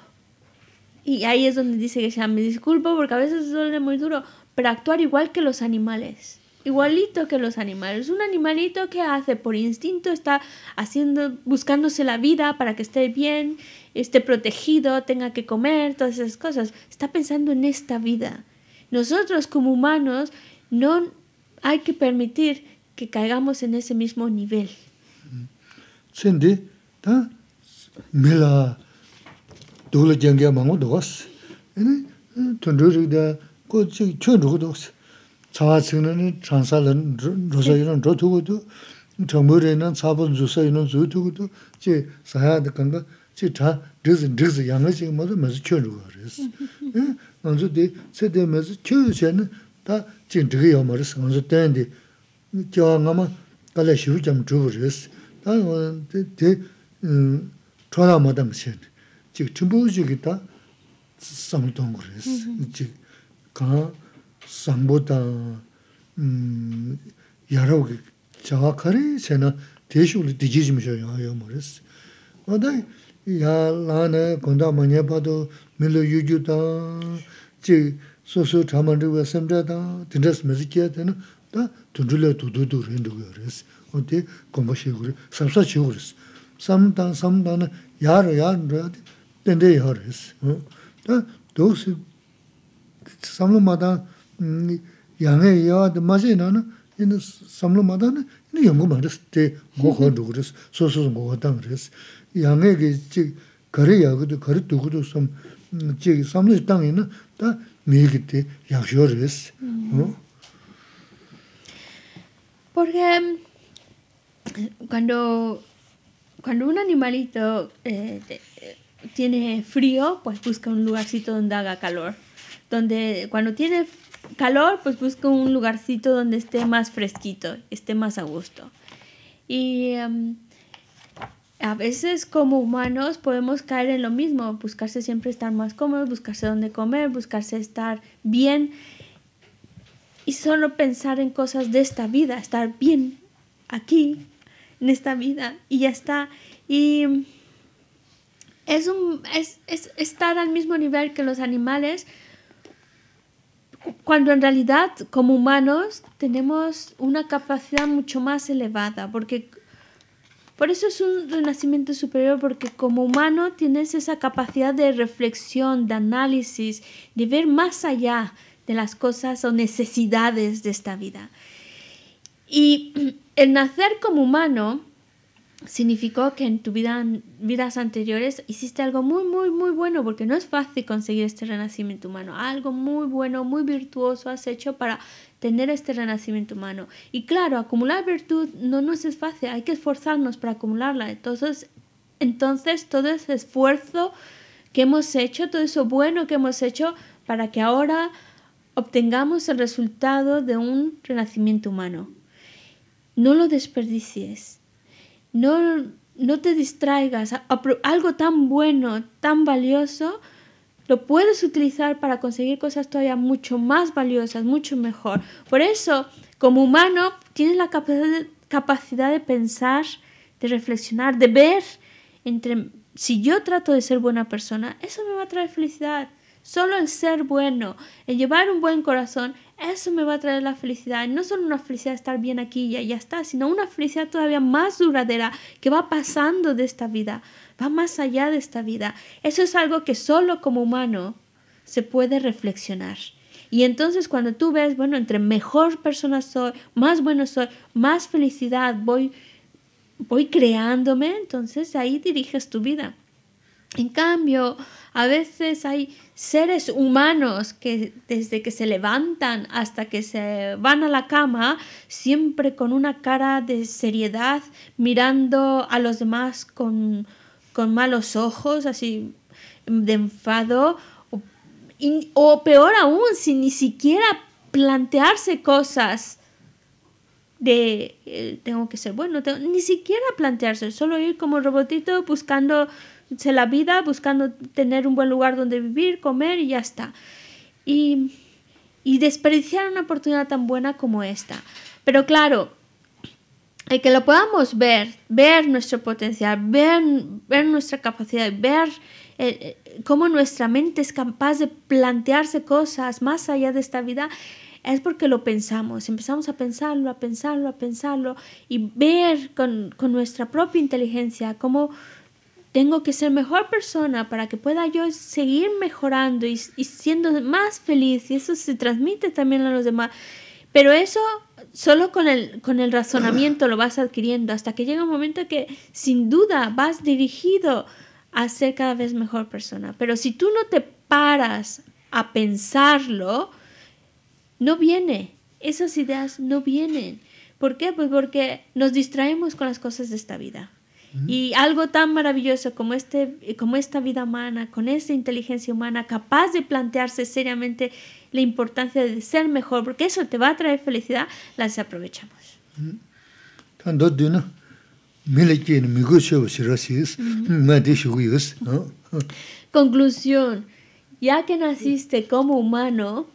Y ahí es donde dice que ya me disculpo porque a veces suele muy duro, pero actuar igual que los animales. Igualito que los animales. Un animalito que hace por instinto está haciendo, buscándose la vida para que esté bien, esté protegido, tenga que comer, todas esas cosas. Está pensando en esta vida. Nosotros como humanos no hay que permitir que caigamos en ese mismo nivel. sīn 다 tā mīla dūgla jiāngi ya maṅgwa dōkwa sī. Yīni tundru rīgda kua 로두고도 ki kio nruko dōkwa sī. Cāgā cīngna ni trāngsa lan rūsa yunan dō tūkwa dō, thangmū rīna, cāpa zūsa yunan zūy tūkwa dō, chi sāyāda kanga chi yu chodaa madang shen, chik chimbu uchigi ta samdung kuris, chik kaa sambu ta yarao ki chaa kari shen na teishu uli dijijim shen yaa yaa maris. Wada yaa laa na gondaa manye 어디 공부시고 삼사 그랬어. 삼단 삼단은 야로 야로 된대 허리스. 다 도스 삼로마다 양의 여아도 마시나나 이는 삼로마다는 이는 연구 말했을 때 고거 누구랬어. 소소소 고거다 그랬어. 양에게 즉 거래 야기도 거래 두고도 좀 즉이 삼로 땅에는 다 매기 때어 Porque cuando, cuando un animalito eh, tiene frío, pues busca un lugarcito donde haga calor. Donde cuando tiene calor, pues busca un lugarcito donde esté más fresquito, esté más a gusto. Y em, a veces como humanos podemos caer en lo mismo, buscarse siempre estar más cómodo, buscarse dónde comer, buscarse estar bien y solo pensar en cosas de esta vida, estar bien aquí, en esta vida y ya está. Y es, un, es, es estar al mismo nivel que los animales cuando en realidad como humanos tenemos una capacidad mucho más elevada, porque por eso es un renacimiento superior, porque como humano tienes esa capacidad de reflexión, de análisis, de ver más allá de las cosas o necesidades de esta vida. Y el nacer como humano significó que en tus vida, vidas anteriores hiciste algo muy, muy, muy bueno, porque no es fácil conseguir este renacimiento humano. Algo muy bueno, muy virtuoso has hecho para tener este renacimiento humano. Y claro, acumular virtud no nos es fácil, hay que esforzarnos para acumularla. Entonces, entonces todo ese esfuerzo que hemos hecho, todo eso bueno que hemos hecho, para que ahora obtengamos el resultado de un renacimiento humano. No lo desperdicies. No, no te distraigas. Algo tan bueno, tan valioso, lo puedes utilizar para conseguir cosas todavía mucho más valiosas, mucho mejor. Por eso, como humano, tienes la capacidad de pensar, de reflexionar, de ver entre si yo trato de ser buena persona, eso me va a traer felicidad. Solo el ser bueno, el llevar un buen corazón, eso me va a traer la felicidad. No solo una felicidad de estar bien aquí y ya está, sino una felicidad todavía más duradera que va pasando de esta vida, va más allá de esta vida. Eso es algo que solo como humano se puede reflexionar. Y entonces cuando tú ves, bueno, entre mejor persona soy, más bueno soy, más felicidad voy, voy creándome, entonces ahí diriges tu vida. En cambio, a veces hay seres humanos que desde que se levantan hasta que se van a la cama, siempre con una cara de seriedad, mirando a los demás con, con malos ojos, así de enfado, o, peor aún, sin ni siquiera plantearse cosas de eh, tengo que ser bueno, ni siquiera plantearse, solo ir como robotito buscando la vida buscando tener un buen lugar donde vivir, comer y ya está. Y, y desperdiciar una oportunidad tan buena como esta. Pero claro, el que lo podamos ver, ver nuestro potencial, ver, ver nuestra capacidad, ver eh, eh, cómo nuestra mente es capaz de plantearse cosas más allá de esta vida, es porque lo pensamos, empezamos a pensarlo, a pensarlo, a pensarlo y ver con, con nuestra propia inteligencia cómo tengo que ser mejor persona para que pueda yo seguir mejorando y, siendo más feliz y eso se transmite también a los demás. Pero eso solo con el, con el razonamiento lo vas adquiriendo hasta que llega un momento que sin duda vas dirigido a ser cada vez mejor persona. Pero si tú no te paras a pensarlo, no viene. Esas ideas no vienen. ¿Por qué? Pues porque nos distraemos con las cosas de esta vida. Y algo tan maravilloso como, este, como esta vida humana, con esta inteligencia humana, capaz de plantearse seriamente la importancia de ser mejor, porque eso te va a traer felicidad, las aprovechamos. Conclusión, ya que naciste como humano,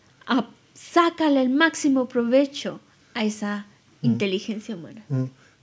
sácale el máximo provecho a esa inteligencia humana.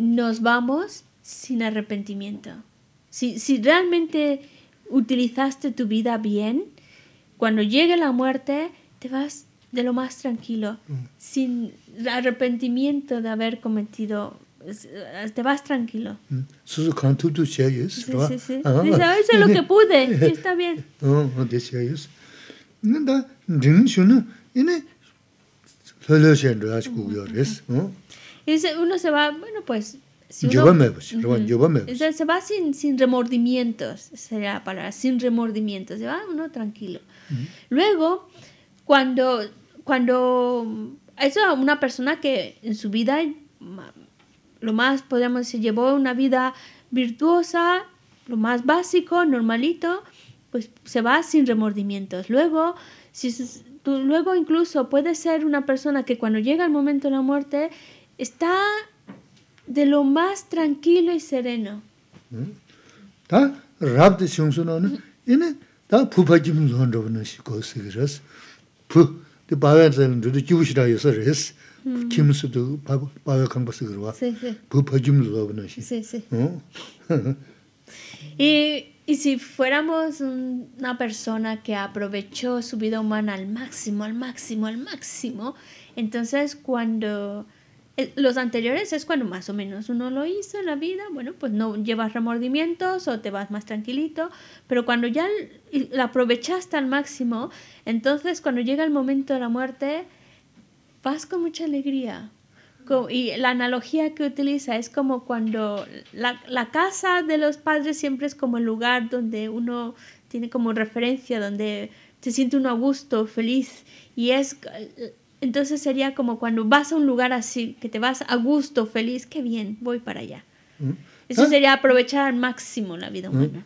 nos vamos sin arrepentimiento. Si, si realmente utilizaste tu vida bien, cuando llegue la muerte te vas de lo más tranquilo, mm. sin arrepentimiento de haber cometido te vas tranquilo. Mm. Sí, sí, sí. Ah. Ah, lo que pude, está bien. Y uno se va, bueno, pues... Si uno, llevamos, pues, pues. Se va sin, remordimientos, sería la palabra, sin remordimientos, se va uno tranquilo. Luego, cuando, cuando, eso a una persona que en su vida, lo más podríamos decir, llevó una vida virtuosa, lo más básico, normalito, pues se va sin remordimientos. Luego, si, luego incluso puede ser una persona que cuando llega el momento de la muerte está de lo más tranquilo y sereno. ¿Está? Rabde Shungsuno, ¿no? ¿Ine? ¿Está? Pupa Jimson, ¿no? ¿No? ¿Sí? ¿Cómo se dice? ¿De Pavel? ¿De Pavel? ¿De Pavel? ¿De Pavel? ¿De Pavel? ¿De se ¿De Pavel? ¿De Pavel? ¿De Sí, sí. Y si fuéramos una persona que aprovechó su vida humana al máximo, al máximo, al máximo, entonces cuando los anteriores es cuando más o menos uno lo hizo en la vida, bueno, pues no llevas remordimientos o te vas más tranquilito, pero cuando ya la aprovechaste al máximo, entonces cuando llega el momento de la muerte, vas con mucha alegría, y la analogía que utiliza es como cuando la, la, casa de los padres siempre es como el lugar donde uno tiene como referencia, donde se siente uno a gusto, feliz, y es entonces sería como cuando vas a un lugar así, que te vas a gusto, feliz, qué bien, voy para allá. ¿Mm? Eso ¿Eh? sería aprovechar al máximo la vida ¿Mm? humana.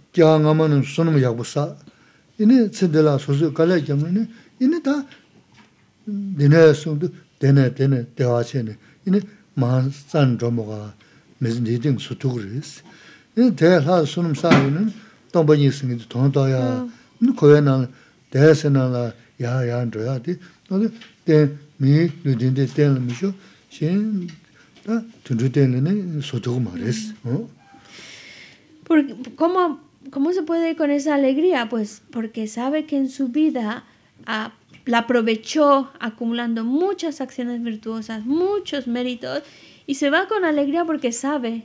¿Cómo, se puede ir con esa alegría? Pues porque sabe que en su vida ah, la aprovechó acumulando muchas acciones virtuosas, muchos méritos, y se va con alegría porque sabe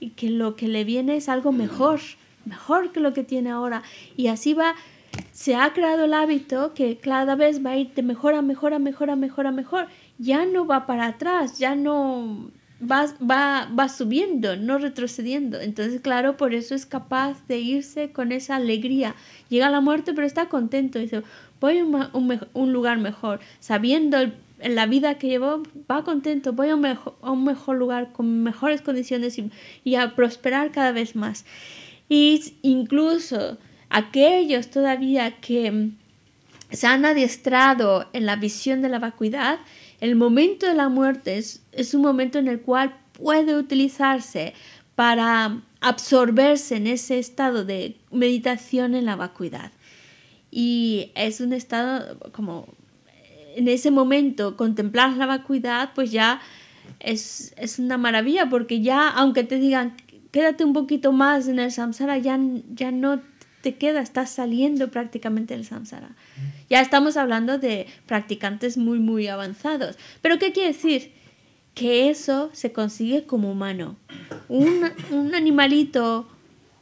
y que lo que le viene es algo mejor, mejor que lo que tiene ahora. Y así va se ha creado el hábito que cada vez va a ir de mejor a mejor a mejor a mejor a mejor. Ya no va para atrás, ya no va, subiendo, no retrocediendo. Entonces, claro, por eso es capaz de irse con esa alegría. Llega la muerte, pero está contento. Dice, voy a un, lugar mejor, sabiendo en la vida que llevo va contento, voy a un, mejor, a un mejor lugar, con mejores condiciones y, y, a prosperar cada vez más. Y incluso aquellos todavía que mm, se han adiestrado en la visión de la vacuidad, el momento de la muerte es, es un momento en el cual puede utilizarse para mm, absorberse en ese estado de meditación en la vacuidad. Y es un estado como eh, en ese momento contemplar la vacuidad, pues ya es, una maravilla, porque ya aunque te digan quédate un poquito más en el samsara, ya, ya no te queda, está saliendo prácticamente del samsara. Mm. Ya estamos hablando de practicantes muy, muy avanzados. Pero ¿qué quiere decir? Que eso se consigue como humano. Un, un animalito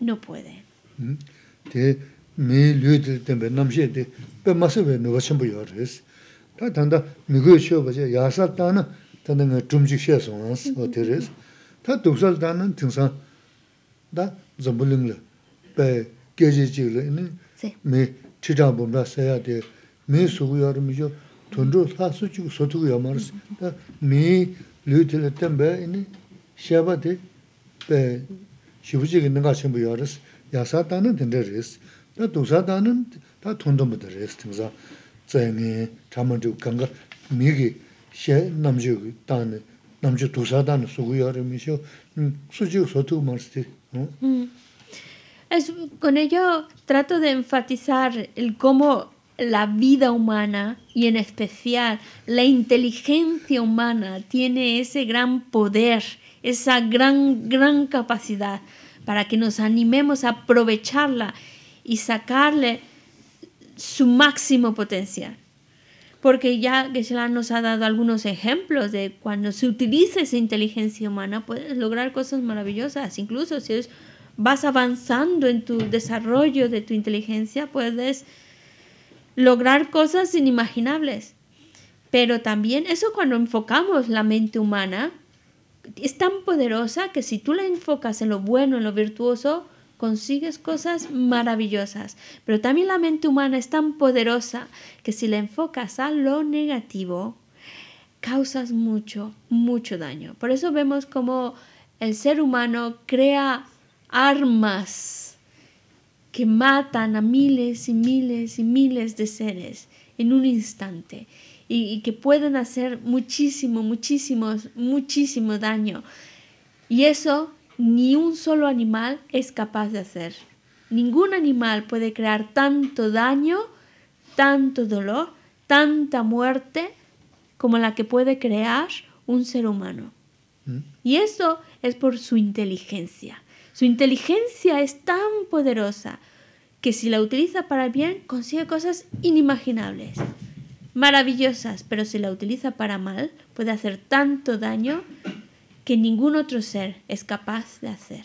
no puede. Mm. gezi chigli ini mi chidang bumbra saya de mi sugu yari mi jo tundru sotugu yamaris da mi luyu tili tenbe ini sheba de be yaris yasa danan dinde res da dosa danan da tundru muda res timza zayi gi sugu sotugu con ello trato de enfatizar el cómo la vida humana y en especial la inteligencia humana tiene ese gran poder, esa gran, gran capacidad para que nos animemos a aprovecharla y sacarle su máximo potencial. Porque ya que la nos ha dado algunos ejemplos de cuando se utiliza esa inteligencia humana puedes lograr cosas maravillosas, incluso si es vas avanzando en tu desarrollo de tu inteligencia, puedes lograr cosas inimaginables. Pero también eso cuando enfocamos la mente humana, es tan poderosa que si tú la enfocas en lo bueno, en lo virtuoso, consigues cosas maravillosas. Pero también la mente humana es tan poderosa que si la enfocas a lo negativo, causas mucho, mucho daño. Por eso vemos como el ser humano crea armas que matan a miles y miles y miles de seres en un instante y, que pueden hacer muchísimo, muchísimo, muchísimo daño. Y eso ni un solo animal es capaz de hacer. Ningún animal puede crear tanto daño, tanto dolor, tanta muerte como la que puede crear un ser humano. Mm. Y eso es por su inteligencia. Su inteligencia es tan poderosa que si la utiliza para el bien consigue cosas inimaginables, maravillosas, pero si la utiliza para mal puede hacer tanto daño que ningún otro ser es capaz de hacer.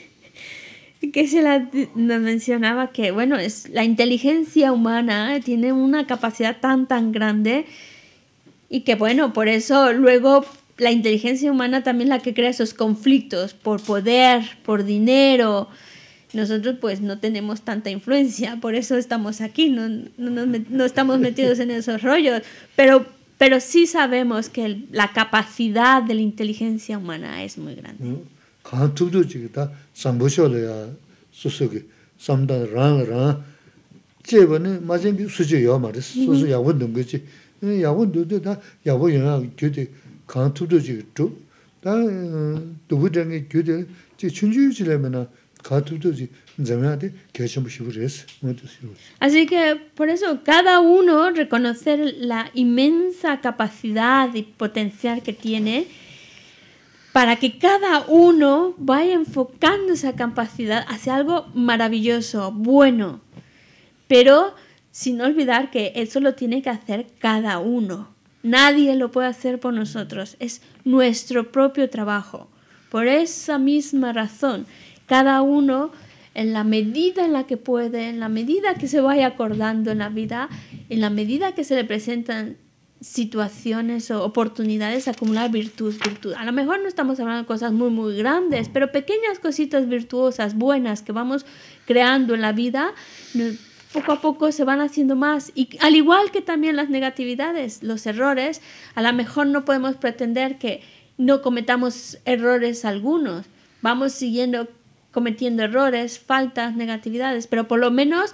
que se la nos mencionaba que, bueno, es la inteligencia humana tiene una capacidad tan, tan grande y que, bueno, por eso luego la inteligencia humana también la que crea esos conflictos por poder, por dinero. Nosotros pues no tenemos tanta influencia, por eso estamos aquí, no, no, estamos metidos en esos rollos, pero, pero sí sabemos que la capacidad de la inteligencia humana es muy grande. Mm. Así que, por eso, cada uno reconocer la inmensa capacidad y potencial que tiene, para que cada uno vaya enfocando esa capacidad hacia algo maravilloso, bueno. Pero sin olvidar que eso lo tiene que hacer cada uno. Nadie lo puede hacer por nosotros, es nuestro propio trabajo. Por esa misma razón, cada uno, en la medida en la que puede, en la medida que se vaya acordando en la vida, en la medida que se le presentan situaciones o oportunidades acumular virtud, virtud. A lo mejor no estamos hablando de cosas muy, muy grandes, pero pequeñas cositas virtuosas, buenas, que vamos creando en la vida, eh, poco a poco se van haciendo más. Y al igual que también las negatividades, los errores, a lo mejor no podemos pretender que no cometamos errores algunos. Vamos siguiendo cometiendo errores, faltas, negatividades, pero por lo menos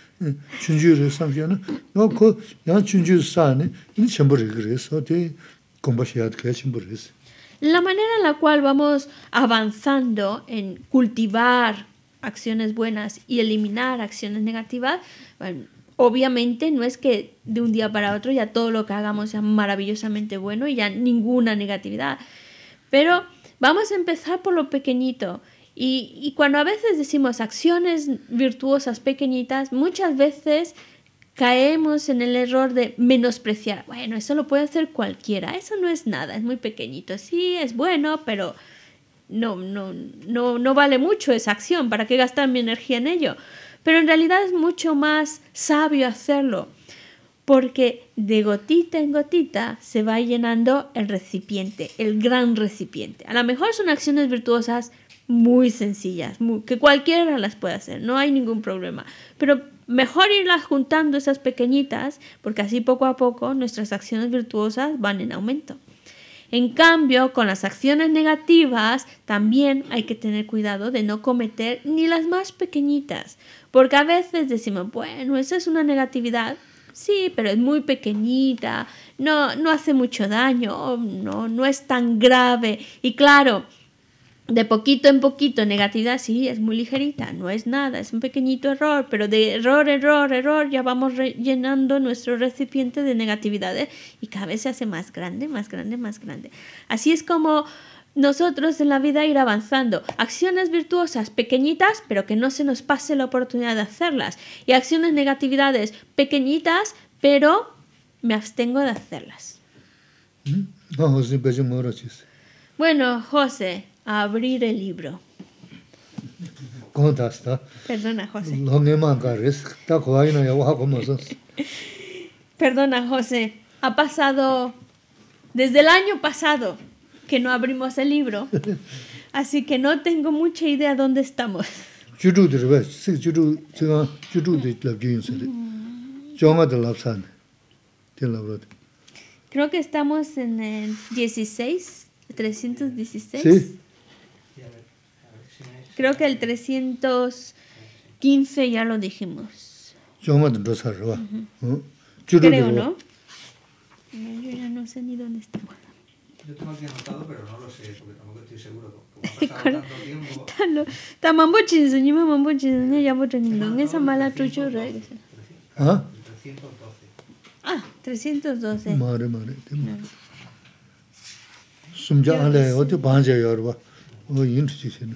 La manera en la cual vamos avanzando en cultivar acciones buenas y eliminar acciones negativas, obviamente no es que de un día para otro ya todo lo que hagamos sea maravillosamente bueno y ya ninguna negatividad, pero vamos a empezar por lo pequeñito. Y, cuando a veces decimos acciones virtuosas pequeñitas, muchas veces caemos en el error de menospreciar, bueno, eso lo puede hacer cualquiera, eso no es nada, es muy pequeñito, sí, es bueno, pero no, no, vale mucho esa acción, ¿para qué gastar mi energía en ello? Pero en realidad es mucho más sabio hacerlo, porque de gotita en gotita se va llenando el recipiente, el gran recipiente. A lo mejor son acciones virtuosas muy sencillas, que cualquiera las puede hacer, no hay ningún problema. Pero mejor irlas juntando esas pequeñitas, porque así poco a poco nuestras acciones virtuosas van en aumento. En cambio, con las acciones negativas también hay que tener cuidado de no cometer ni las más pequeñitas, porque a veces decimos, bueno, esa es una negatividad, sí, pero es muy pequeñita, no, no hace mucho daño, no, no es tan grave. Y claro, de poquito en poquito, negatividad sí, es muy ligerita, no es nada, es un pequeñito error, pero de error, error, error, ya vamos rellenando nuestro recipiente de negatividades ¿eh? y cada vez se hace más grande, más grande, más grande. Así es como nosotros en la vida ir avanzando. Acciones virtuosas pequeñitas, pero que no se nos pase la oportunidad de hacerlas. Y acciones negatividades pequeñitas, pero me abstengo de hacerlas. Bueno, José, abrir el libro. Perdona, José. Perdona, José. Ha pasado desde el año pasado que no abrimos el libro. Así que no tengo mucha idea dónde estamos. Creo que estamos en el 16, 316. Sí. Creo que el 315 ya lo dijimos. Yo me arriba. sabía. Creo, ¿no? Yo ya no sé ni dónde está. Yo tengo aquí anotado, pero no lo sé, porque tampoco estoy seguro. Está mambo chinsu, ni mambo chinsu, ni ya bocho ni don, esa mala chucho regresa. ¿Ah? 312. Ah, 312. Madre, madre. Sumja ale, ote banja yorba. O yin chichino.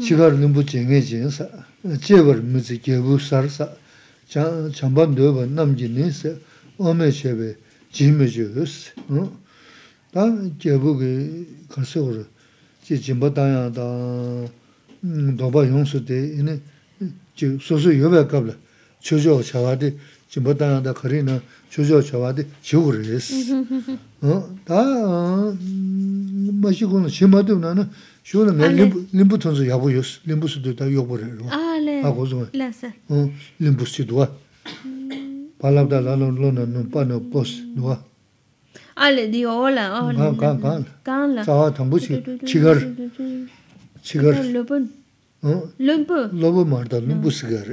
chigar limbu che nge jen sa, 참 bar mizi gebu sar sa, chamban do ba nam ji nin sa, ome che be ji me ju yu si. 조조 gebu ge kasi hor, che jimba danya da, mm, doba yung su ma 쇼는 내 림부 림부 톤스 야부 림부스도 다 요버레 아레 아 고즈 응 림부스 도와 발랍다 라노 로노 노 파노 포스 도와 알레 디 올라 올라 간간 간라 자와 덤부시 치거 치거 로본 응 림부 로본 마르다 림부스가레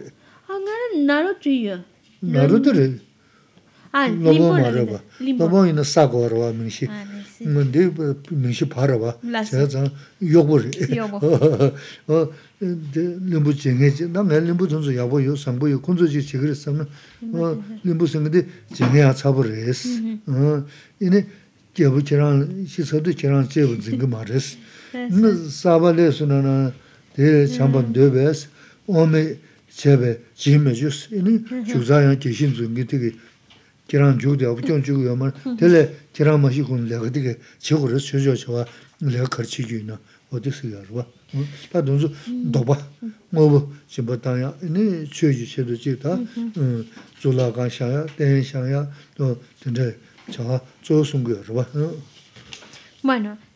아가 나로 쥐야 나로들 아 림부 마르바 로본이나 사고 와 근데 민시 봐라 봐. 제가 좀 욕을 어. 어, 림부 증해지. 나 매일 림부 전수 야보 요 상부 요 군조지 지그랬으면 어, 림부 생기데 증해야 차버레스. 어, 이네 개부처럼 시서도 저랑 제부 증거 말레스. 근데 사발레스는 데 잠반 되베스. 오메 제베 지메주스 이니 주자야 계신 중에 되게 Bueno,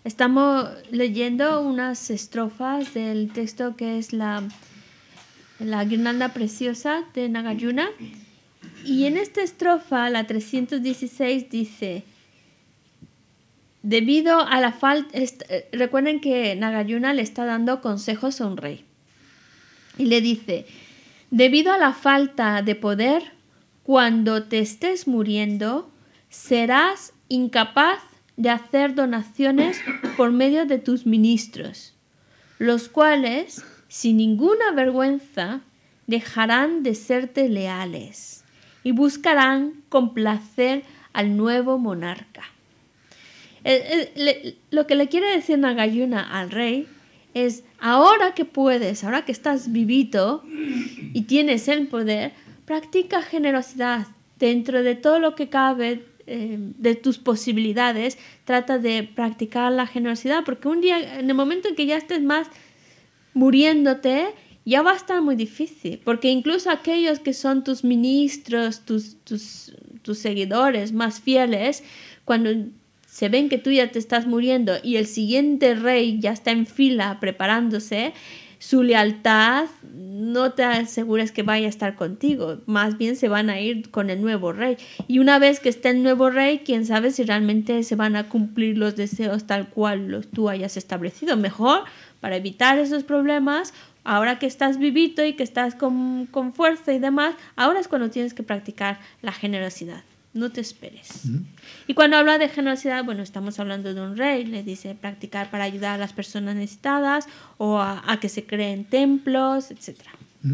estamos leyendo unas estrofas del texto que es la la guirnalda preciosa de Nagayuna. Y en esta estrofa, la 316 dice, debido a la falta, eh, recuerden que Nagayuna le está dando consejos a un rey. Y le dice, debido a la falta de poder, cuando te estés muriendo, serás incapaz de hacer donaciones por medio de tus ministros, los cuales, sin ninguna vergüenza, dejarán de serte leales y buscarán complacer al nuevo monarca. lo que le quiere decir Nagayuna al rey es, ahora que puedes, ahora que estás vivito y tienes el poder, practica generosidad dentro de todo lo que cabe eh, de tus posibilidades, trata de practicar la generosidad, porque un día, en el momento en que ya estés más muriéndote ya va a estar muy difícil, porque incluso aquellos que son tus ministros, tus, tus, tus seguidores más fieles, cuando se ven que tú ya te estás muriendo y el siguiente rey ya está en fila preparándose, su lealtad no te asegures que vaya a estar contigo, más bien se van a ir con el nuevo rey. Y una vez que esté el nuevo rey, quién sabe si realmente se van a cumplir los deseos tal cual los tú hayas establecido. Mejor para evitar esos problemas ahora que estás vivito y que estás con, con fuerza y demás, ahora es cuando tienes que practicar la generosidad no te esperes. Y cuando habla de generosidad, bueno, estamos hablando de un rey, le dice practicar para ayudar a las personas necesitadas o a, que se creen templos, etc. Mm.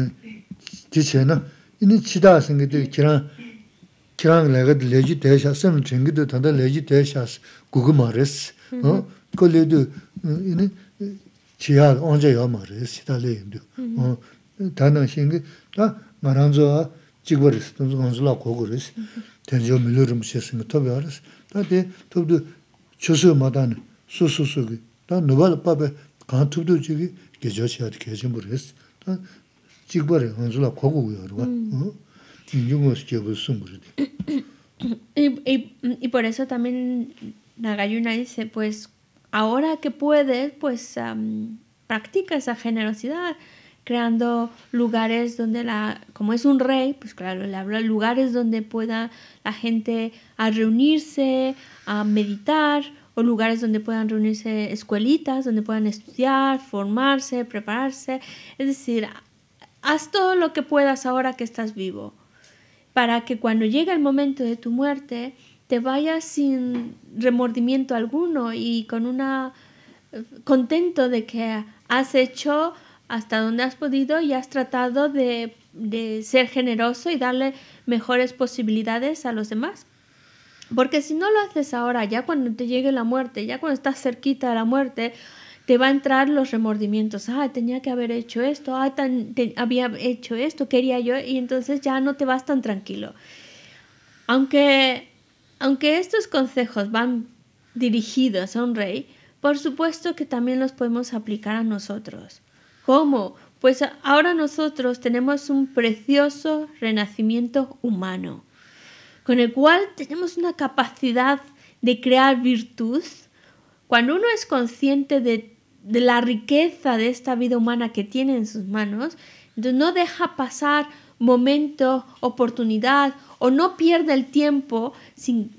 Mm 이니 치다 생기도 기랑 기랑 내가 레지 대샤스는 챙기도 단다 레지 대샤스 그거 말했어 어 그래도 이니 지하 언제 요 말했어 시달래인데 어 단어 신기 다 말한저 직벌스 돈서 건설라 고그르스 대저 밀러름 셌으면 더 알았어 다데 더도 주스 마단 수수수기 다 노발빠베 간투도 간 투도 지기 계절시아도 계절 모르겠어 Mm. Mm. Mm, y, por eso también Nagayuna dice, pues ahora que puedes, pues practica esa generosidad creando lugares donde la, como es un rey, pues claro, le habla lugares donde pueda la gente a reunirse, a meditar, o lugares donde puedan reunirse escuelitas, donde puedan estudiar, formarse, prepararse. Es decir, Haz todo lo que puedas ahora que estás vivo, para que cuando llegue el momento de tu muerte te vayas sin remordimiento alguno y con una eh, contento de que has hecho hasta donde has podido y has tratado de, de ser generoso y darle mejores posibilidades a los demás. Porque si no lo haces ahora, ya cuando te llegue la muerte, ya cuando estás cerquita de la muerte, te va a entrar los remordimientos. Ah, tenía que haber hecho esto, ah, había hecho esto, quería yo, y entonces ya no te vas tan tranquilo. Aunque, aunque estos consejos van dirigidos a un rey, por supuesto que también los podemos aplicar a nosotros. ¿Cómo? Pues ahora nosotros tenemos un precioso renacimiento humano, con el cual tenemos una capacidad de crear virtud. Cuando uno es consciente de de la riqueza de esta vida humana que tiene en sus manos, no deja pasar momento, oportunidad o no pierde el tiempo sin,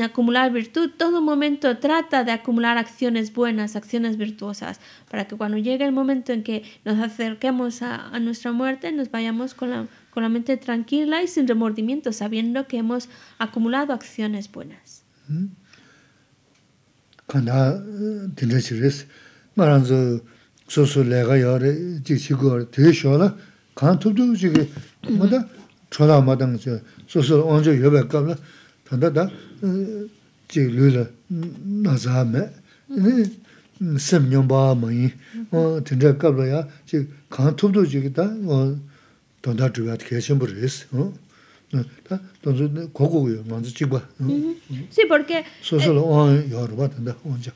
acumular virtud. Todo momento trata de acumular acciones buenas, acciones virtuosas, para que cuando llegue el momento en que nos acerquemos a, nuestra muerte nos vayamos con la, mente tranquila y sin remordimiento, sabiendo que hemos acumulado acciones buenas. ¿Mm? Eh, 마란즈 소소 내가 여래 지치고 되셔라 간투도 지게 뭐다 전화 마당 소소 언제 협약감나 단다다 지 르르 나자메 섬년 어 진짜 지 간투도 지겠다 어 돈다 주야 계신 버리스 어다 돈주 고고요 먼저 찍어 음 씨벌게 소소 어 여러 봤다 언제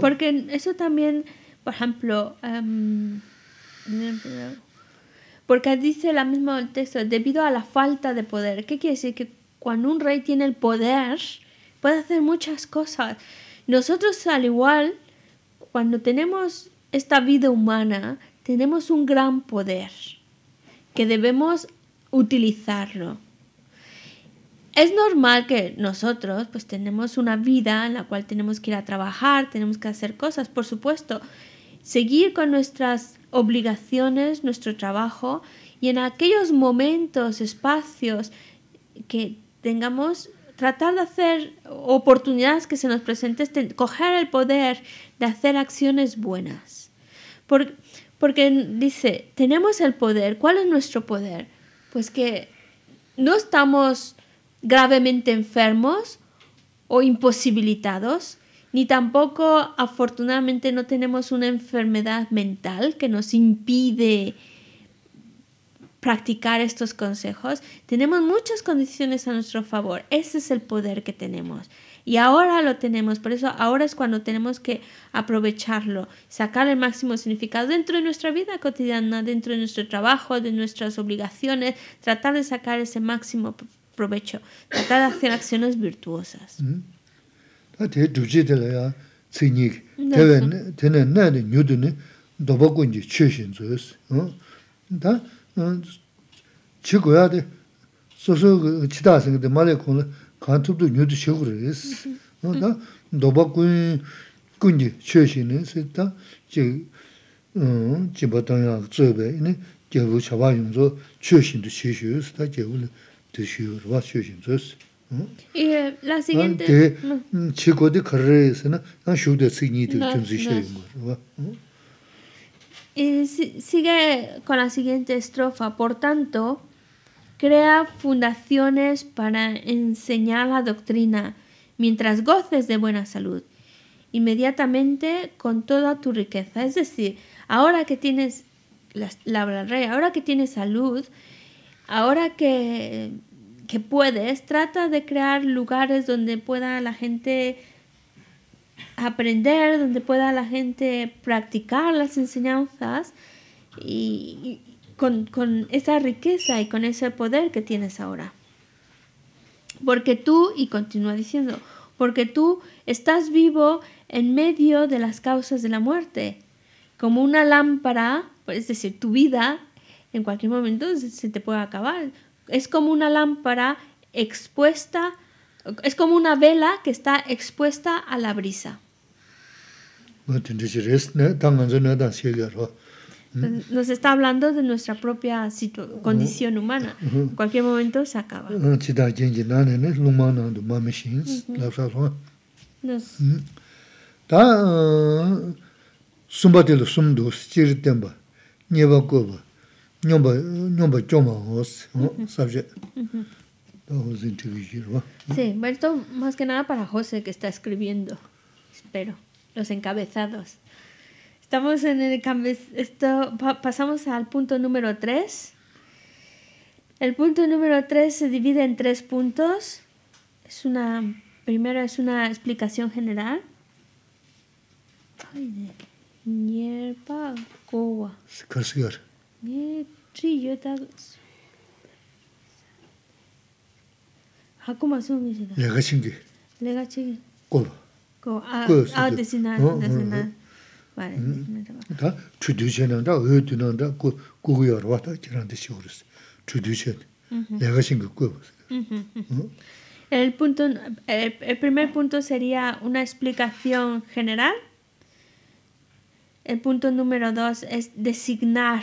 Porque eso también Por ejemplo, em, porque dice la misma el texto, debido a la falta de poder. ¿Qué quiere decir? Que cuando un rey tiene el poder, puede hacer muchas cosas. Nosotros al igual, cuando tenemos esta vida humana, tenemos un gran poder que debemos utilizarlo. Es normal que nosotros pues tenemos una vida en la cual tenemos que ir a trabajar, tenemos que hacer cosas, por supuesto, seguir con nuestras obligaciones, nuestro trabajo y en aquellos momentos, espacios que tengamos, tratar de hacer oportunidades que se nos presenten, coger el poder de hacer acciones buenas. Porque, dice, tenemos el poder, ¿cuál es nuestro poder? Pues que no estamos gravemente enfermos o imposibilitados, ni tampoco afortunadamente no tenemos una enfermedad mental que nos impide practicar estos consejos. Tenemos muchas condiciones a nuestro favor. Ese es el poder que tenemos. Y ahora lo tenemos, por eso ahora es cuando tenemos que aprovecharlo, sacar el máximo significado dentro de nuestra vida cotidiana, dentro de nuestro trabajo, de nuestras obligaciones, tratar de sacar ese máximo provecho, tratar de hacer acciones virtuosas. tē 두지들이야 tēlā yā cī nīk, 뉴드니 nē nē nē nyū tū nē dōba guñ jī chē shīn tsū yus. Tā chī gu yā tē sō sō chī tā sīng tē mā lē kōng lē kāng tū tū nyū tū chē gu rī yus. Tā siguiente. Y sigue con la siguiente estrofa. Por tanto, crea fundaciones para enseñar la doctrina, mientras goces de buena salud, inmediatamente con toda tu riqueza. Es decir, ahora que tienes la, la, rey, ahora que tienes salud, ahora que que puedes, trata de crear lugares donde pueda la gente aprender, donde pueda la gente practicar las enseñanzas y, con, con, esa riqueza y con ese poder que tienes ahora. Porque tú, y continúa diciendo, porque tú estás vivo en medio de las causas de la muerte, como una lámpara, pues, es decir, tu vida en cualquier momento se te puede acabar, es como una lámpara expuesta, es como una vela que está expuesta a la brisa. Pues, nos está hablando de nuestra propia condición humana. Uh-huh. En cualquier momento se acaba. José. ¿sabes? choma os, José. Sí, esto más que nada para José que está escribiendo, espero, los encabezados. Estamos en el esto pasamos al punto número 3. El punto número 3 se divide en tres puntos. Es una primero es una explicación general. Ay, de... Eh, mm. el punto el, el primer punto sería una explicación general. El punto número dos es designar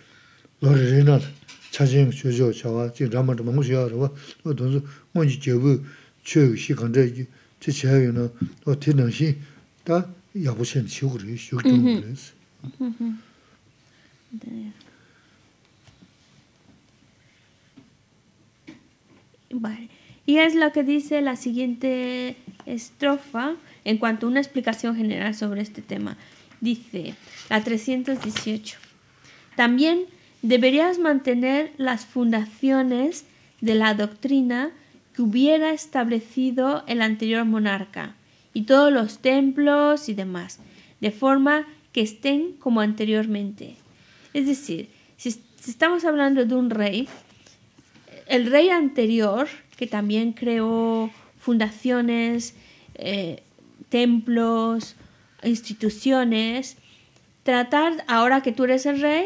lōri rīnā chāchīng shūshō chāwā jī rāma rā māngu shiyā rā wā lō tōnsu ngō jī jēwū chē yu shī kāntā jī tī chē yu nā lō tī nā shī tā yāgu shēn shī gu rī, shī gu chūng gu rī Y es lo que dice la siguiente estrofa en cuanto a una explicación general sobre este tema. Dice la 318. También deberías mantener las fundaciones de la doctrina que hubiera establecido el anterior monarca y todos los templos y demás, de forma que estén como anteriormente. Es decir, si, estamos hablando de un rey, el rey anterior, que también creó fundaciones, eh, templos, instituciones, tratar ahora que tú eres el rey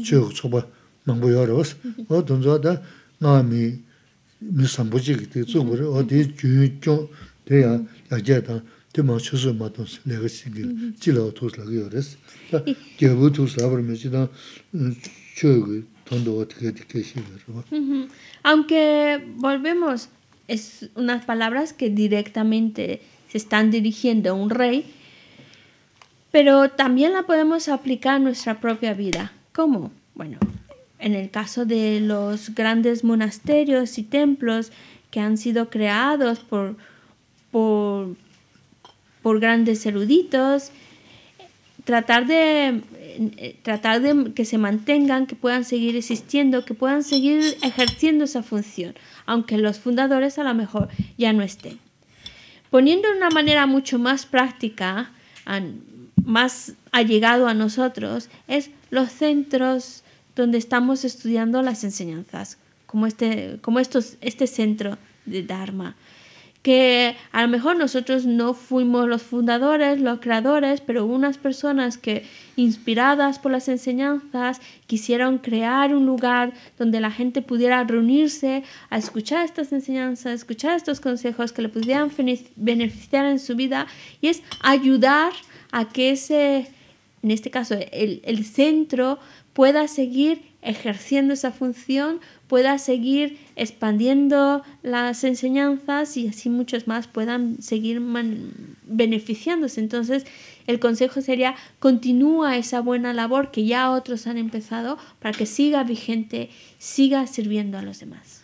chiyog tsoba mangbo yaros, o donzo da nga mi mi sambo chigi ti tsogbori, o di jun chon te ya yagjaya tang, te ma chusu ma tonsi lega singi, chila tos laga yaros. Gyabu tos labar me chi tang chiyogi tondo o tika tika shiga. Aunque volvemos, es unas palabras que directamente se están dirigiendo a un rey, pero también la podemos aplicar a nuestra propia vida. ¿Cómo? Bueno, en el caso de los grandes monasterios y templos que han sido creados por, por, por grandes eruditos, tratar de, eh, tratar de que se mantengan, que puedan seguir existiendo, que puedan seguir ejerciendo esa función, aunque los fundadores a lo mejor ya no estén. Poniendo de una manera mucho más práctica, más allegado a nosotros, es los centros donde estamos estudiando las enseñanzas, como este, como estos, este centro de Dharma, que a lo mejor nosotros no fuimos los fundadores, los creadores, pero unas personas que, inspiradas por las enseñanzas, quisieron crear un lugar donde la gente pudiera reunirse a escuchar estas enseñanzas, escuchar estos consejos que le pudieran beneficiar en su vida, y es ayudar a que ese en este caso, el, centro pueda seguir ejerciendo esa función, pueda seguir expandiendo las enseñanzas y así muchos más puedan seguir beneficiándose. Entonces, el consejo sería continúa esa buena labor que ya otros han empezado para que siga vigente, siga sirviendo a los demás.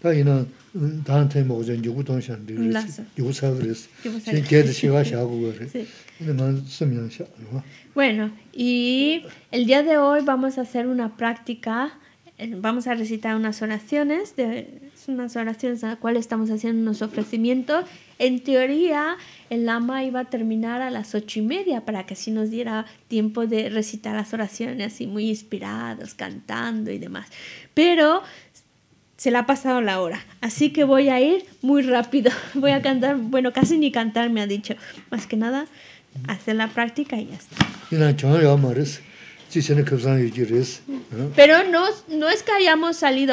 Bueno, y el día de hoy vamos a hacer una práctica, vamos a recitar unas oraciones, de, unas oraciones a las cuales estamos haciendo unos ofrecimientos. En teoría, el lama iba a terminar a las ocho y media para que así nos diera tiempo de recitar las oraciones así muy inspirados, cantando y demás. Pero se la ha pasado la hora, así que voy a ir muy rápido. Voy a cantar, bueno, casi ni cantar me ha dicho. Más que nada, hacer la práctica y ya está. Pero no, no es que hayamos salido.